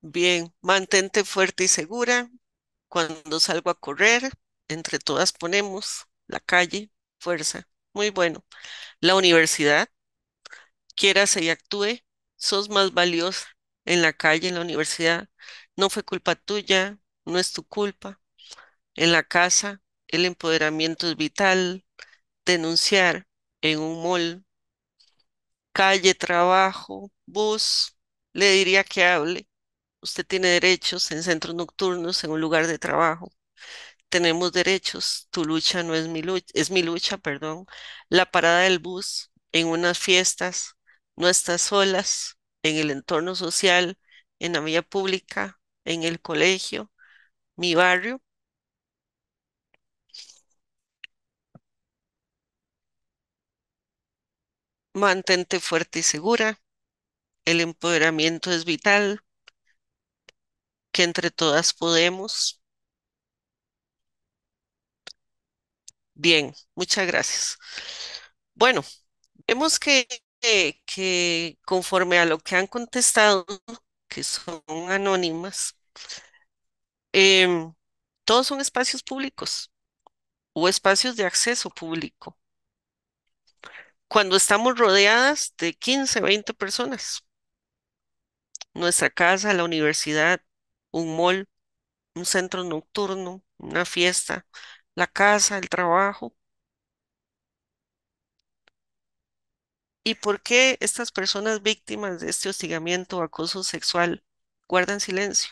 Bien, mantente fuerte y segura. Cuando salgo a correr, entre todas ponemos la calle, fuerza. Muy bueno. La universidad, quiérase y actúe, sos más valiosa en la calle, en la universidad. No fue culpa tuya, no es tu culpa. En la casa, el empoderamiento es vital. Denunciar en un mall, calle, trabajo, bus, le diría que hable. Usted tiene derechos en centros nocturnos, en un lugar de trabajo. Tenemos derechos. Tu lucha no es mi lucha, es mi lucha, perdón. La parada del bus en unas fiestas, no estás solas en el entorno social, en la vía pública, en el colegio, mi barrio. Mantente fuerte y segura. El empoderamiento es vital, que entre todas podemos. Bien, muchas gracias. Bueno, vemos que que, conforme a lo que han contestado, que son anónimas, em, todos son espacios públicos o espacios de acceso público. Cuando estamos rodeadas de 15, 20 personas, nuestra casa, la universidad, un mall, un centro nocturno, una fiesta, la casa, el trabajo, ¿Y por qué estas personas víctimas de este hostigamiento o acoso sexual guardan silencio?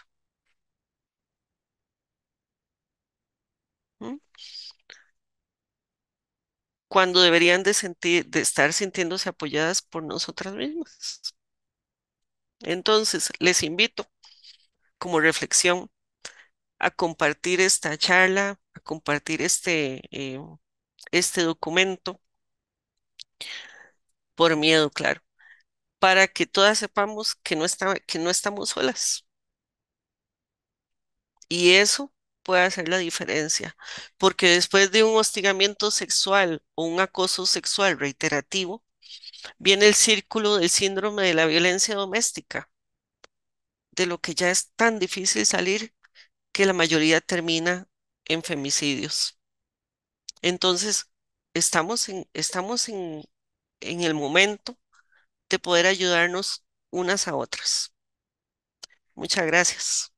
¿Mm? Cuando deberían de, estar sintiéndose apoyadas por nosotras mismas. Entonces, les invito como reflexión a compartir esta charla, a compartir este, eh, este documento por miedo, claro, para que todas sepamos que no, que no estamos solas. Y eso puede hacer la diferencia, porque después de un hostigamiento sexual o un acoso sexual reiterativo, viene el círculo del síndrome de la violencia doméstica, de lo que ya es tan difícil salir que la mayoría termina en femicidios. Entonces, estamos en, estamos en, en el momento de poder ayudarnos unas a otras. Muchas gracias.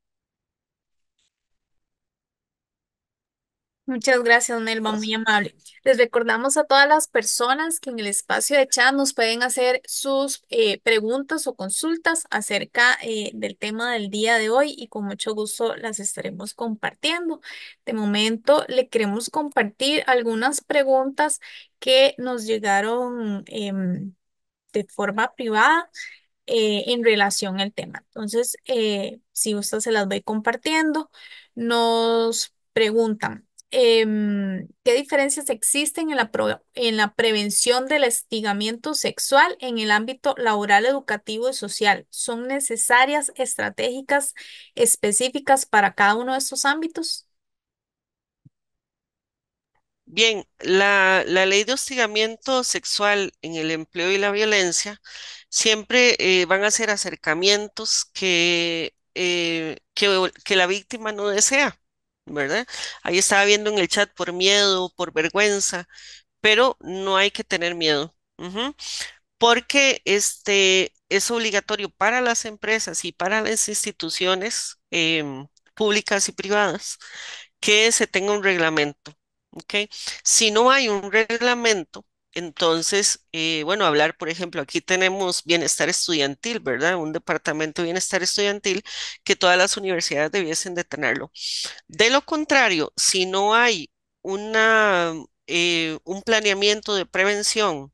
Muchas gracias, Nelma, muy amable. Les recordamos a todas las personas que en el espacio de chat nos pueden hacer sus eh, preguntas o consultas acerca eh, del tema del día de hoy y con mucho gusto las estaremos compartiendo. De momento, le queremos compartir algunas preguntas que nos llegaron em, de forma privada. Eh, en relación al tema. Entonces, si usted se las voy compartiendo, nos preguntan, Em, qué diferencias existen en la, en la prevención del estigamiento sexual en el ámbito laboral, educativo y social. ¿Son necesarias estratégicas específicas para cada uno de estos ámbitos? Bien, la, la ley de hostigamiento sexual en el empleo y la violencia siempre eh, van a ser acercamientos eh, que, que la víctima no desea. ¿verdad? Ahí estaba viendo en el chat por miedo, por vergüenza, pero no hay que tener miedo, porque este es obligatorio para las empresas y para las instituciones em, públicas y privadas que se tenga un reglamento. ¿okay? Si no hay un reglamento, entonces, eh, bueno, hablar, por ejemplo, aquí tenemos bienestar estudiantil, ¿verdad? Un departamento de bienestar estudiantil que todas las universidades debiesen de tenerlo. De lo contrario, si no hay eh, un planeamiento de prevención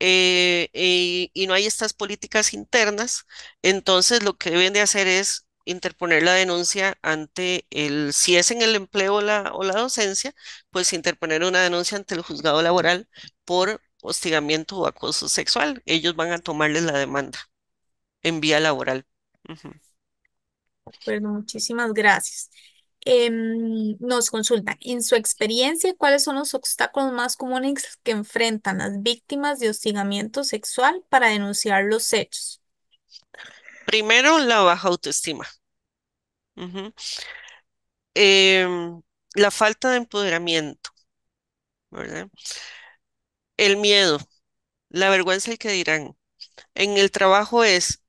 eh, y no hay estas políticas internas, entonces lo que deben de hacer es interponer la denuncia ante el, si es en el empleo o la, o la docencia, pues interponer una denuncia ante el juzgado laboral por hostigamiento o acoso sexual. Ellos van a tomarles la demanda en vía laboral. Bueno, muchísimas gracias. Em, nos consultan, en su experiencia, ¿cuáles son los obstáculos más comunes que enfrentan las víctimas de hostigamiento sexual para denunciar los hechos? Primero, la baja autoestima. Em, la falta de empoderamiento, El miedo, la vergüenza y que dirán. En el trabajo es,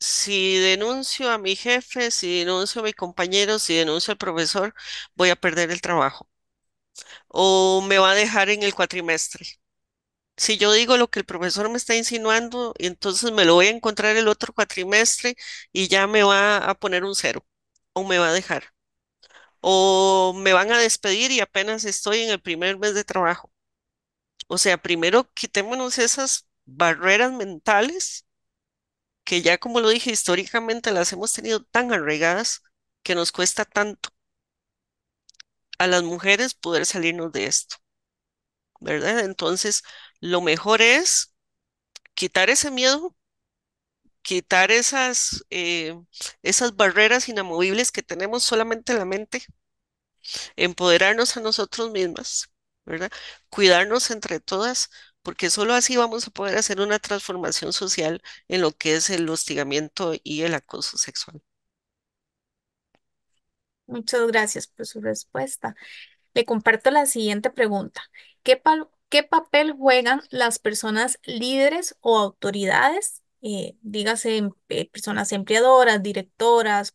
si denuncio a mi jefe, si denuncio a mi compañero, si denuncio al profesor, voy a perder el trabajo. O me va a dejar en el cuatrimestre si yo digo lo que el profesor me está insinuando, entonces me lo voy a encontrar el otro cuatrimestre y ya me va a poner un cero o me va a dejar. O me van a despedir y apenas estoy en el primer mes de trabajo. O sea, primero quitémonos esas barreras mentales que ya como lo dije históricamente las hemos tenido tan arraigadas que nos cuesta tanto a las mujeres poder salirnos de esto. ¿Verdad? Entonces, lo mejor es quitar ese miedo, quitar esas, eh, esas barreras inamovibles que tenemos solamente en la mente, empoderarnos a nosotros mismas, ¿verdad? Cuidarnos entre todas, porque solo así vamos a poder hacer una transformación social en lo que es el hostigamiento y el acoso sexual. Muchas gracias por su respuesta. Le comparto la siguiente pregunta. ¿Qué, ¿Qué papel juegan las personas líderes o autoridades? Eh, dígase em, eh, personas empleadoras, directoras,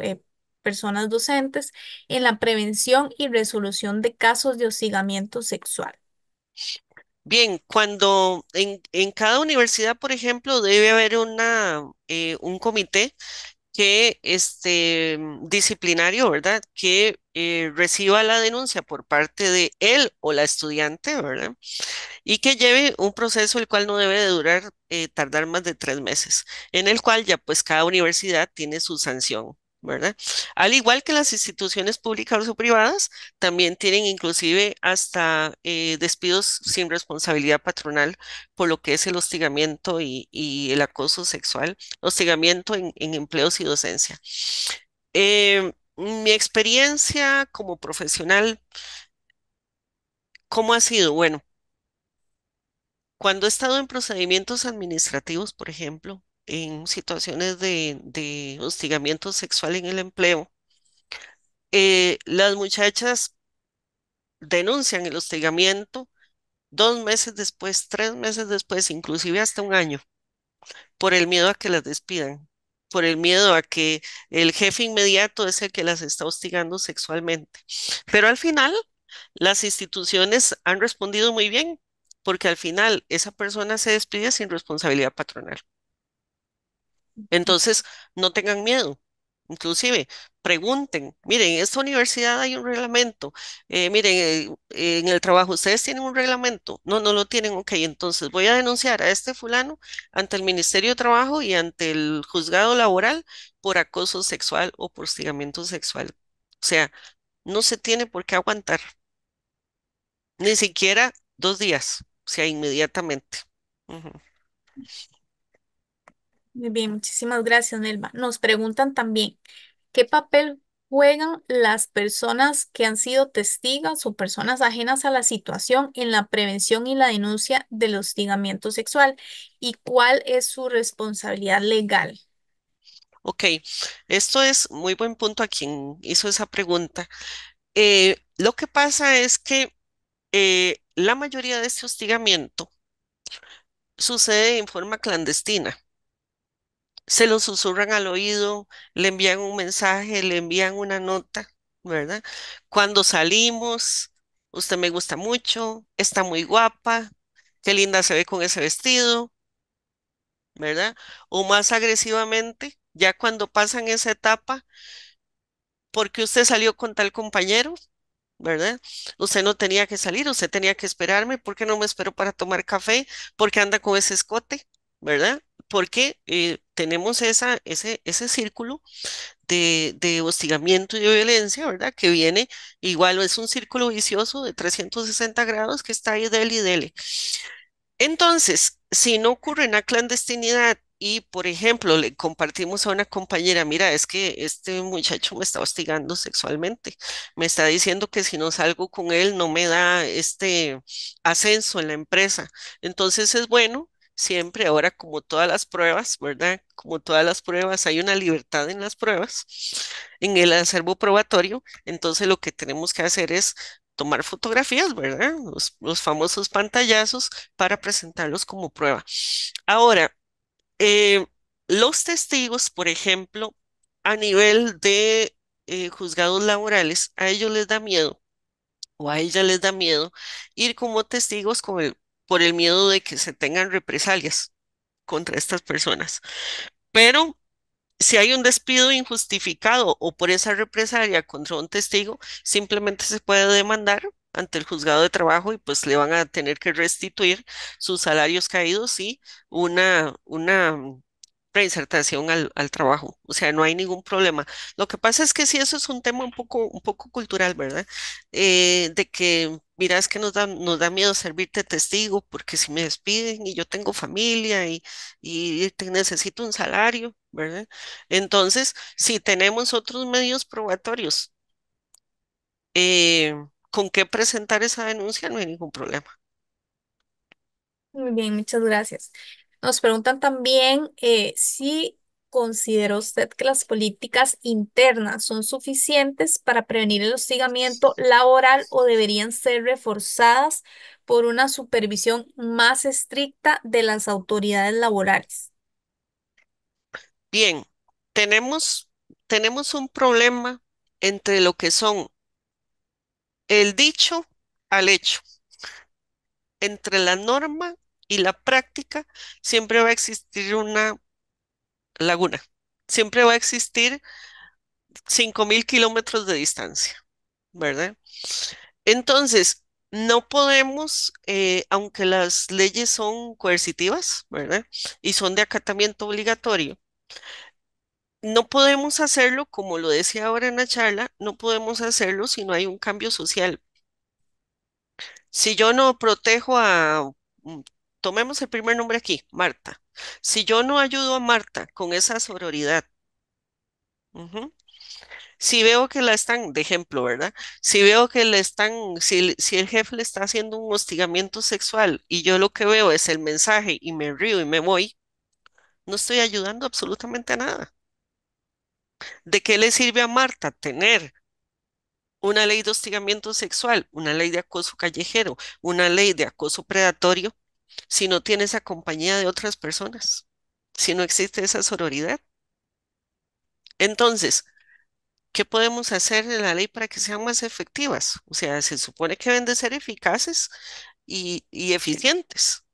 eh, personas docentes en la prevención y resolución de casos de hostigamiento sexual. Bien, cuando en, cada universidad, por ejemplo, debe haber una, un comité que este disciplinario, ¿verdad? Que eh, reciba la denuncia por parte de él o la estudiante, ¿verdad? Y que lleve un proceso el cual no debe de durar, eh, tardar más de tres meses, en el cual ya pues cada universidad tiene su sanción. ¿verdad? Al igual que las instituciones públicas o privadas, también tienen inclusive hasta eh, despidos sin responsabilidad patronal por lo que es el hostigamiento y, el acoso sexual, hostigamiento en, empleos y docencia. Eh, mi experiencia como profesional, ¿cómo ha sido? Bueno, cuando he estado en procedimientos administrativos, por ejemplo, en situaciones de, hostigamiento sexual en el empleo, eh, las muchachas denuncian el hostigamiento dos meses después, tres meses después, inclusive hasta un año, por el miedo a que las despidan, por el miedo a que el jefe inmediato es el que las está hostigando sexualmente. Pero al final, las instituciones han respondido muy bien, porque al final esa persona se despide sin responsabilidad patronal. Entonces, no tengan miedo. Inclusive, pregunten, miren, en esta universidad hay un reglamento, eh, miren, eh, en el trabajo ustedes tienen un reglamento, no, no lo tienen, ok, entonces voy a denunciar a este fulano ante el Ministerio de Trabajo y ante el juzgado laboral por acoso sexual o por hostigamiento sexual. O sea, no se tiene por qué aguantar, ni siquiera dos días, o sea, inmediatamente. Muy bien, muchísimas gracias, Nelma. Nos preguntan también, ¿qué papel juegan las personas que han sido testigos o personas ajenas a la situación en la prevención y la denuncia del hostigamiento sexual? ¿Y cuál es su responsabilidad legal? Ok, esto es muy buen punto a quien hizo esa pregunta. Eh, lo que pasa es que eh, la mayoría de este hostigamiento sucede en forma clandestina se lo susurran al oído, le envían un mensaje, le envían una nota, ¿verdad? Cuando salimos, usted me gusta mucho, está muy guapa, qué linda se ve con ese vestido, ¿verdad? O más agresivamente, ya cuando pasan esa etapa, porque usted salió con tal compañero, ¿verdad? Usted no tenía que salir, usted tenía que esperarme, ¿por qué no me espero para tomar café? Porque anda con ese escote, ¿verdad? porque eh, tenemos ese, ese círculo de, hostigamiento y de violencia, ¿verdad? Que viene igual, es un círculo vicioso de 360 grados que está ahí del y dele. Entonces, si no ocurre una clandestinidad y, por ejemplo, le compartimos a una compañera, mira, es que este muchacho me está hostigando sexualmente, me está diciendo que si no salgo con él no me da este ascenso en la empresa. Entonces es bueno siempre, ahora como todas las pruebas, ¿verdad? Como todas las pruebas, hay una libertad en las pruebas, en el acervo probatorio, entonces lo que tenemos que hacer es tomar fotografías, ¿verdad? Los, famosos pantallazos para presentarlos como prueba. Ahora, eh, los testigos, por ejemplo, a nivel de eh, juzgados laborales, a ellos les da miedo o a ella les da miedo ir como testigos con el por el miedo de que se tengan represalias contra estas personas. Pero si hay un despido injustificado o por esa represalia contra un testigo, simplemente se puede demandar ante el juzgado de trabajo y pues le van a tener que restituir sus salarios caídos y una, una reinsertación al, trabajo. O sea, no hay ningún problema. Lo que pasa es que sí, eso es un tema un poco, un poco cultural, ¿verdad? Eh, de que, mirás que nos da, nos da miedo servirte testigo porque si me despiden y yo tengo familia y, y necesito un salario, ¿verdad? Entonces, si tenemos otros medios probatorios, eh, ¿con qué presentar esa denuncia? No hay ningún problema. Muy bien, muchas gracias. Nos preguntan también eh, si considera usted que las políticas internas son suficientes para prevenir el hostigamiento laboral o deberían ser reforzadas por una supervisión más estricta de las autoridades laborales. Bien, tenemos, tenemos un problema entre lo que son el dicho al hecho, entre la norma y la práctica, siempre va a existir una laguna. Siempre va a existir 5.000 kilómetros de distancia, ¿verdad? Entonces, no podemos, eh, aunque las leyes son coercitivas, ¿verdad? Y son de acatamiento obligatorio, no podemos hacerlo, como lo decía ahora en la charla, no podemos hacerlo si no hay un cambio social. Si yo no protejo a mm, tomemos el primer nombre aquí, Marta. Si yo no ayudo a Marta con esa sororidad, si veo que la están, de ejemplo, ¿verdad? Si veo que le están, si, si el jefe le está haciendo un hostigamiento sexual y yo lo que veo es el mensaje y me río y me voy, no estoy ayudando absolutamente a nada. ¿De qué le sirve a Marta tener una ley de hostigamiento sexual, una ley de acoso callejero, una ley de acoso predatorio, si no tienes esa compañía de otras personas, si no existe esa sororidad. Entonces, ¿qué podemos hacer en la ley para que sean más efectivas? O sea, se supone que deben de ser eficaces y, eficientes,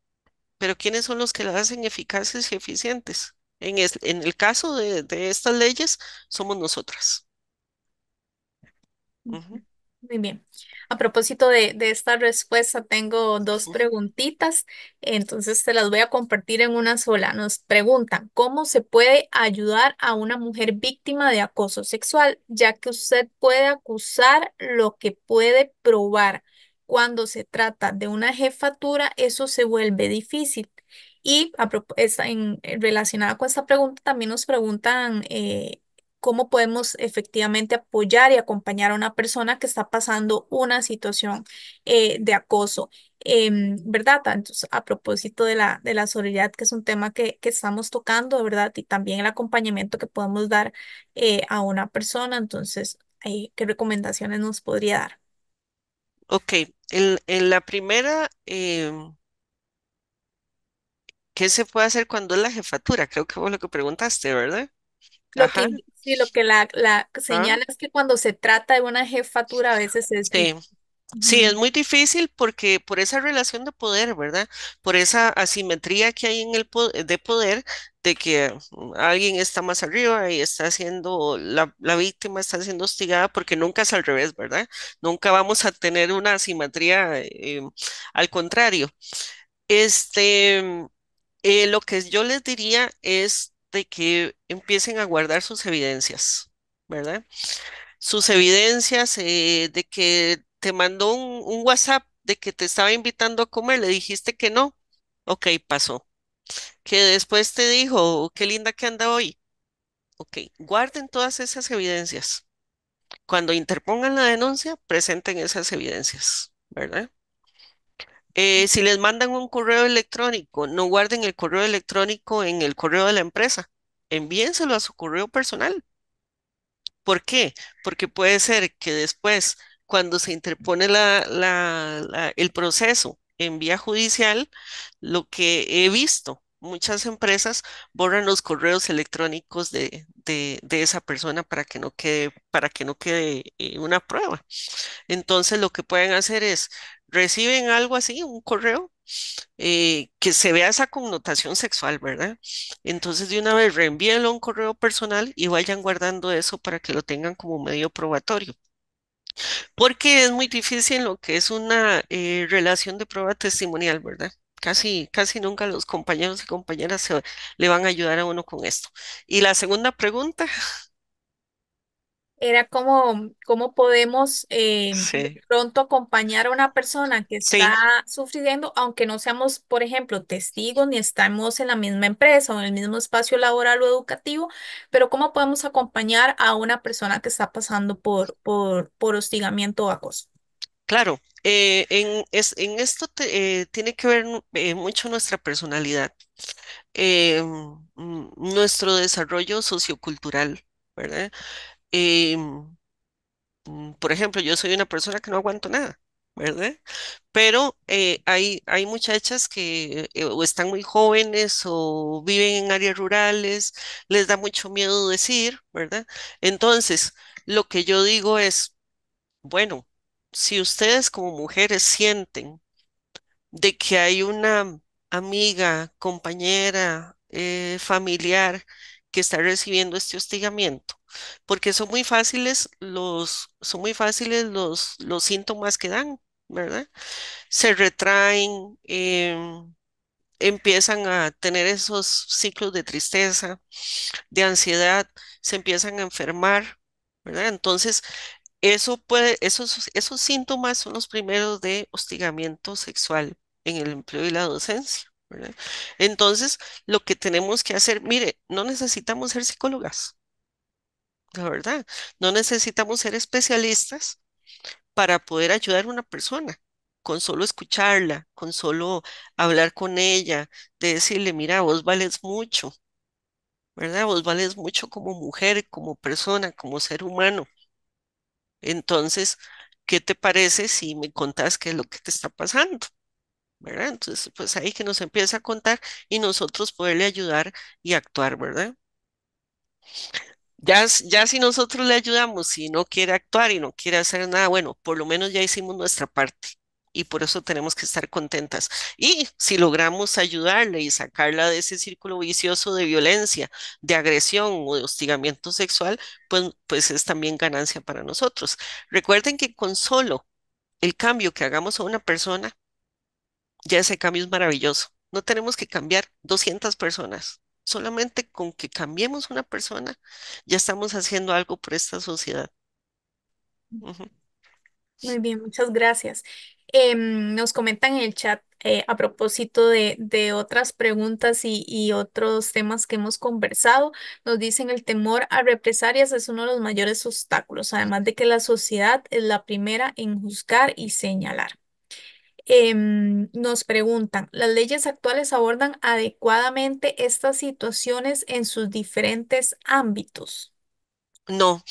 pero ¿quiénes son los que las hacen eficaces y eficientes? En, en el caso de, estas leyes, somos nosotras. Muy bien. A propósito de, esta respuesta, tengo dos preguntitas, entonces te las voy a compartir en una sola. Nos preguntan, ¿cómo se puede ayudar a una mujer víctima de acoso sexual? Ya que usted puede acusar lo que puede probar. Cuando se trata de una jefatura, eso se vuelve difícil. Y a, en, eh, relacionada con esta pregunta, también nos preguntan eh, cómo podemos efectivamente apoyar y acompañar a una persona que está pasando una situación eh, de acoso. Em, ¿Verdad? Entonces, a propósito de la, de la solidaridad, que es un tema que, estamos tocando, ¿verdad? Y también el acompañamiento que podemos dar eh, a una persona. Entonces, eh, ¿qué recomendaciones nos podría dar? Ok, en la primera, em, ¿qué se puede hacer cuando es la jefatura? Creo que fue lo que preguntaste, ¿verdad? Lo sí, lo que la, la ah. señala es que cuando se trata de una jefatura a veces es... Sí. es muy difícil porque por esa relación de poder, ¿verdad? Por esa asimetría que hay en el eh, de poder, de que mm, alguien está más arriba y está siendo, la, víctima está siendo hostigada, porque nunca es al revés, ¿verdad? Nunca vamos a tener una asimetría, eh, al contrario. Este, eh, lo que yo les diría es de que empiecen a guardar sus evidencias, ¿verdad? Sus evidencias eh, de que te mandó un, un WhatsApp de que te estaba invitando a comer, le dijiste que no, ok, pasó. Que después te dijo, qué linda que anda hoy. Ok, guarden todas esas evidencias. Cuando interpongan la denuncia, presenten esas evidencias, ¿verdad? Eh, si les mandan un correo electrónico, no guarden el correo electrónico en el correo de la empresa. Envíenselo a su correo personal. ¿Por qué? Porque puede ser que después, cuando se interpone el proceso en vía judicial, lo que he visto muchas empresas borran los correos electrónicos de, esa persona para que no quede, para que no quede eh, una prueba. Entonces lo que pueden hacer es, reciben algo así, un correo, eh, que se vea esa connotación sexual, ¿verdad? Entonces de una vez reenvíenlo a un correo personal y vayan guardando eso para que lo tengan como medio probatorio. Porque es muy difícil lo que es una eh, relación de prueba testimonial, ¿verdad? Casi, casi nunca los compañeros y compañeras le van a ayudar a uno con esto. Y la segunda pregunta. Era cómo, cómo podemos eh, pronto acompañar a una persona que está sufriendo, aunque no seamos, por ejemplo, testigos ni estamos en la misma empresa o en el mismo espacio laboral o educativo, pero cómo podemos acompañar a una persona que está pasando por, por, por hostigamiento o acoso. Claro, eh, en, esto eh, tiene que ver mm, eh, mucho nuestra personalidad, mm, nuestro desarrollo sociocultural, ¿verdad? Mm, por ejemplo, yo soy una persona que no aguanto nada, ¿verdad? Pero hay, hay muchachas que o están muy jóvenes o viven en áreas rurales, les da mucho miedo decir, ¿verdad? Entonces, lo que yo digo es, bueno, si ustedes como mujeres sienten de que hay una amiga, compañera, eh, familiar que está recibiendo este hostigamiento, porque son muy fáciles los, son muy fáciles los, los síntomas que dan, ¿verdad? Se retraen, em, empiezan a tener esos ciclos de tristeza, de ansiedad, se empiezan a enfermar, ¿verdad? Entonces, eso puede, esos, esos síntomas son los primeros de hostigamiento sexual en el empleo y la docencia. ¿verdad? Entonces, lo que tenemos que hacer, mire, no necesitamos ser psicólogas, la verdad, no necesitamos ser especialistas para poder ayudar a una persona, con solo escucharla, con solo hablar con ella, de decirle, mira, vos vales mucho, ¿verdad? Vos vales mucho como mujer, como persona, como ser humano. Entonces, ¿qué te parece si me contás qué es lo que te está pasando? ¿Verdad? Entonces, pues ahí que nos empieza a contar y nosotros poderle ayudar y actuar, ¿verdad? Ya, ya si nosotros le ayudamos, y no quiere actuar y no quiere hacer nada, bueno, por lo menos ya hicimos nuestra parte y por eso tenemos que estar contentas. Y si logramos ayudarle y sacarla de ese círculo vicioso de violencia, de agresión o de hostigamiento sexual, pues, pues es también ganancia para nosotros. Recuerden que con solo el cambio que hagamos a una persona, ya ese cambio es maravilloso. No tenemos que cambiar 200 personas. Solamente con que cambiemos una persona, ya estamos haciendo algo por esta sociedad. Muy bien, muchas gracias. Em, nos comentan en el chat eh, a propósito de, otras preguntas y, otros temas que hemos conversado, nos dicen el temor a represalias es uno de los mayores obstáculos, además de que la sociedad es la primera en juzgar y señalar. Em, nos preguntan, ¿las leyes actuales abordan adecuadamente estas situaciones en sus diferentes ámbitos? No,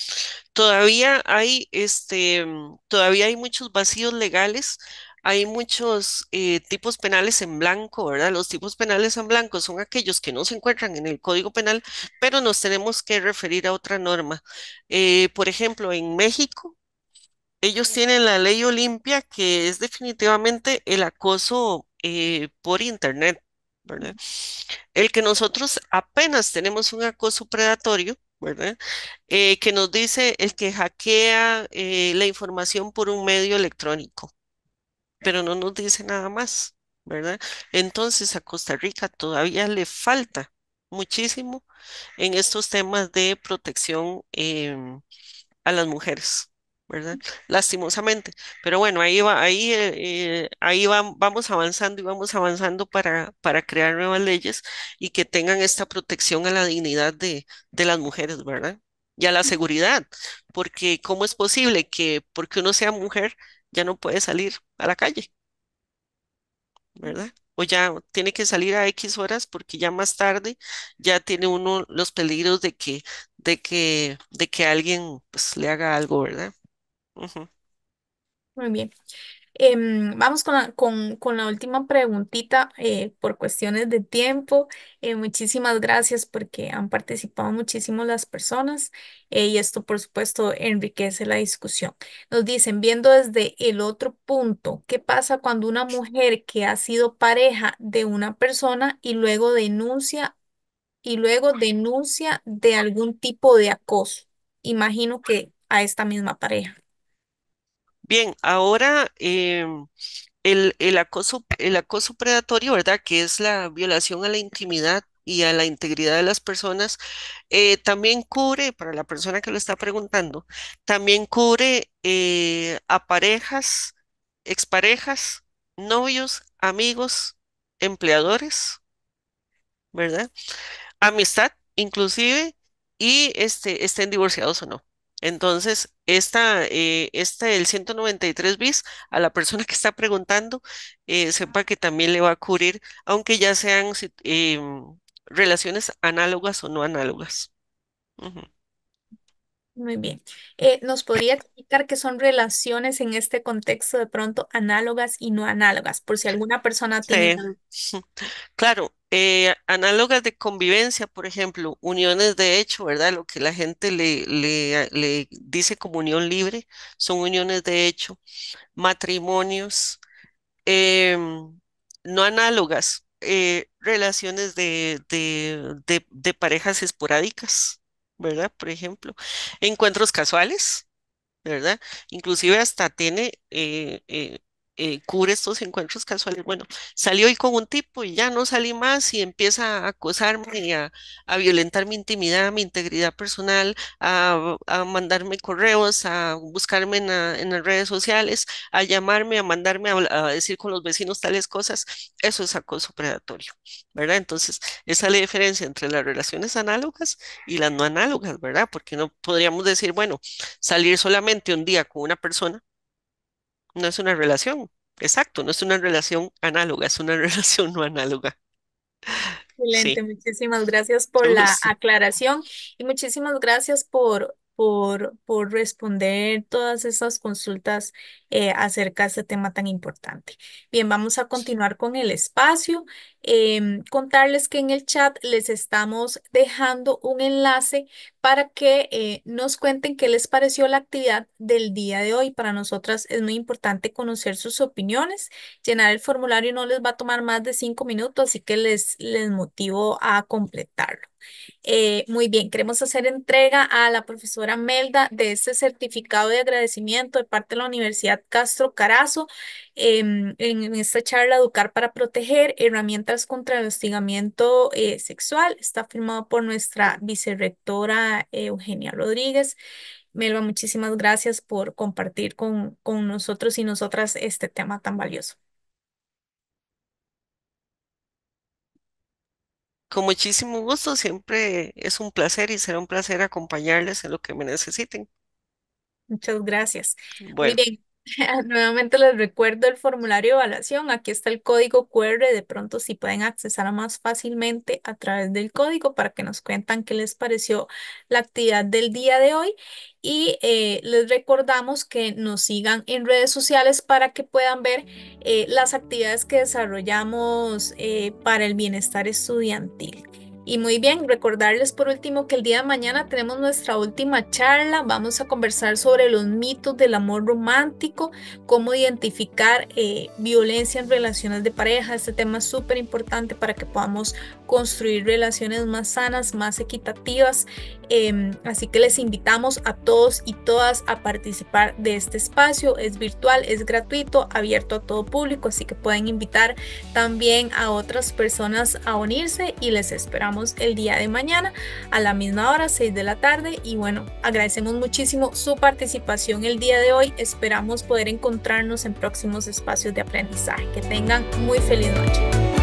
todavía hay, este, mm, todavía hay muchos vacíos legales, hay muchos eh, tipos penales en blanco, ¿verdad? Los tipos penales en blanco son aquellos que no se encuentran en el Código Penal, pero nos tenemos que referir a otra norma. Eh, por ejemplo, en México, ellos tienen la ley Olimpia, que es definitivamente el acoso eh, por Internet, ¿verdad? El que nosotros apenas tenemos un acoso predatorio ¿verdad? Eh, que nos dice el que hackea eh, la información por un medio electrónico, pero no nos dice nada más, ¿verdad? Entonces a Costa Rica todavía le falta muchísimo en estos temas de protección em, a las mujeres. ¿verdad? Lastimosamente. Pero bueno, ahí va, ahí, eh, ahí vamos avanzando y vamos avanzando para, para crear nuevas leyes y que tengan esta protección a la dignidad de, de las mujeres, ¿verdad? Y a la seguridad, porque ¿cómo es posible que porque uno sea mujer ya no puede salir a la calle? ¿Verdad? o ya tiene que salir a X horas porque ya más tarde ya tiene uno los peligros de que, de que, de que alguien pues, le haga algo, ¿verdad? Muy bien. Em, vamos con la, última preguntita eh, por cuestiones de tiempo. Eh, muchísimas gracias porque han participado muchísimo las personas eh, y esto, por supuesto, enriquece la discusión. Nos dicen, viendo desde el otro punto, ¿qué pasa cuando una mujer que ha sido pareja de una persona y luego denuncia y luego denuncia de algún tipo de acoso? Imagino que a esta misma pareja. Bien, ahora em, el, acoso, el acoso predatorio, ¿verdad? Que es la violación a la intimidad y a la integridad de las personas, eh, también cubre, para la persona que lo está preguntando, también cubre eh, a parejas, exparejas, novios, amigos, empleadores, ¿verdad? Amistad, inclusive, y este, estén divorciados o no. Entonces, esta, eh, el 193 bis, a la persona que está preguntando, eh, sepa que también le va a cubrir, aunque ya sean eh, relaciones análogas o no análogas. Muy bien. ¿nos podría explicar qué son relaciones en este contexto de pronto análogas y no análogas, por si alguna persona tiene... Claro, eh, análogas de convivencia, por ejemplo, uniones de hecho, ¿verdad? Lo que la gente le, le, dice como unión libre, son uniones de hecho, matrimonios, em, no análogas, eh, relaciones de, de, parejas esporádicas, ¿verdad? Por ejemplo, encuentros casuales, ¿verdad? Inclusive hasta tiene eh, eh, cubre estos encuentros casuales. Bueno, salí hoy con un tipo y ya no salí más y empieza a acosarme, y a, violentar mi intimidad, mi integridad personal, a, mandarme correos, a buscarme en, en, las redes sociales, a llamarme, a mandarme a, decir con los vecinos tales cosas. Eso es acoso predatorio, ¿verdad? Entonces, esa es la diferencia entre las relaciones análogas y las no análogas, ¿verdad? Porque no podríamos decir, bueno, salir solamente un día con una persona no es una relación, exacto, no es una relación análoga, es una relación no análoga. Excelente, muchísimas gracias por la aclaración y muchísimas gracias por por, responder todas esas consultas eh, acerca de este tema tan importante. Bien, vamos a continuar con el espacio. Em, contarles que en el chat les estamos dejando un enlace para que eh, nos cuenten qué les pareció la actividad del día de hoy. Para nosotras es muy importante conocer sus opiniones. Llenar el formulario no les va a tomar más de cinco minutos, así que les, les motivo a completarlo. Eh, muy bien, queremos hacer entrega a la profesora Melda de este certificado de agradecimiento de parte de la Universidad Castro Carazo em, en, esta charla Educar para Proteger, herramientas contra el hostigamiento eh, sexual. Está firmado por nuestra vicerrectora eh, Eugenia Rodríguez. Melba, muchísimas gracias por compartir con, con nosotros y nosotras este tema tan valioso. Con muchísimo gusto, siempre es un placer y será un placer acompañarles en lo que me necesiten. Muchas gracias. Muy Nuevamente les recuerdo el formulario de evaluación. Aquí está el código QR. De pronto, si pueden accesar más fácilmente a través del código para que nos cuentan qué les pareció la actividad del día de hoy. Y eh, les recordamos que nos sigan en redes sociales para que puedan ver eh, las actividades que desarrollamos eh, para el bienestar estudiantil. Y muy bien, recordarles por último que el día de mañana tenemos nuestra última charla. Vamos a conversar sobre los mitos del amor romántico, cómo identificar eh, violencia en relaciones de pareja. Este tema es súper importante para que podamos construir relaciones más sanas, más equitativas. Em, así que les invitamos a todos y todas a participar de este espacio. Es virtual, es gratuito, abierto a todo público, así que pueden invitar también a otras personas a unirse y les esperamos el día de mañana a la misma hora, 6 de la tarde. Y bueno, agradecemos muchísimo su participación el día de hoy. Esperamos poder encontrarnos en próximos espacios de aprendizaje. Que tengan muy feliz noche.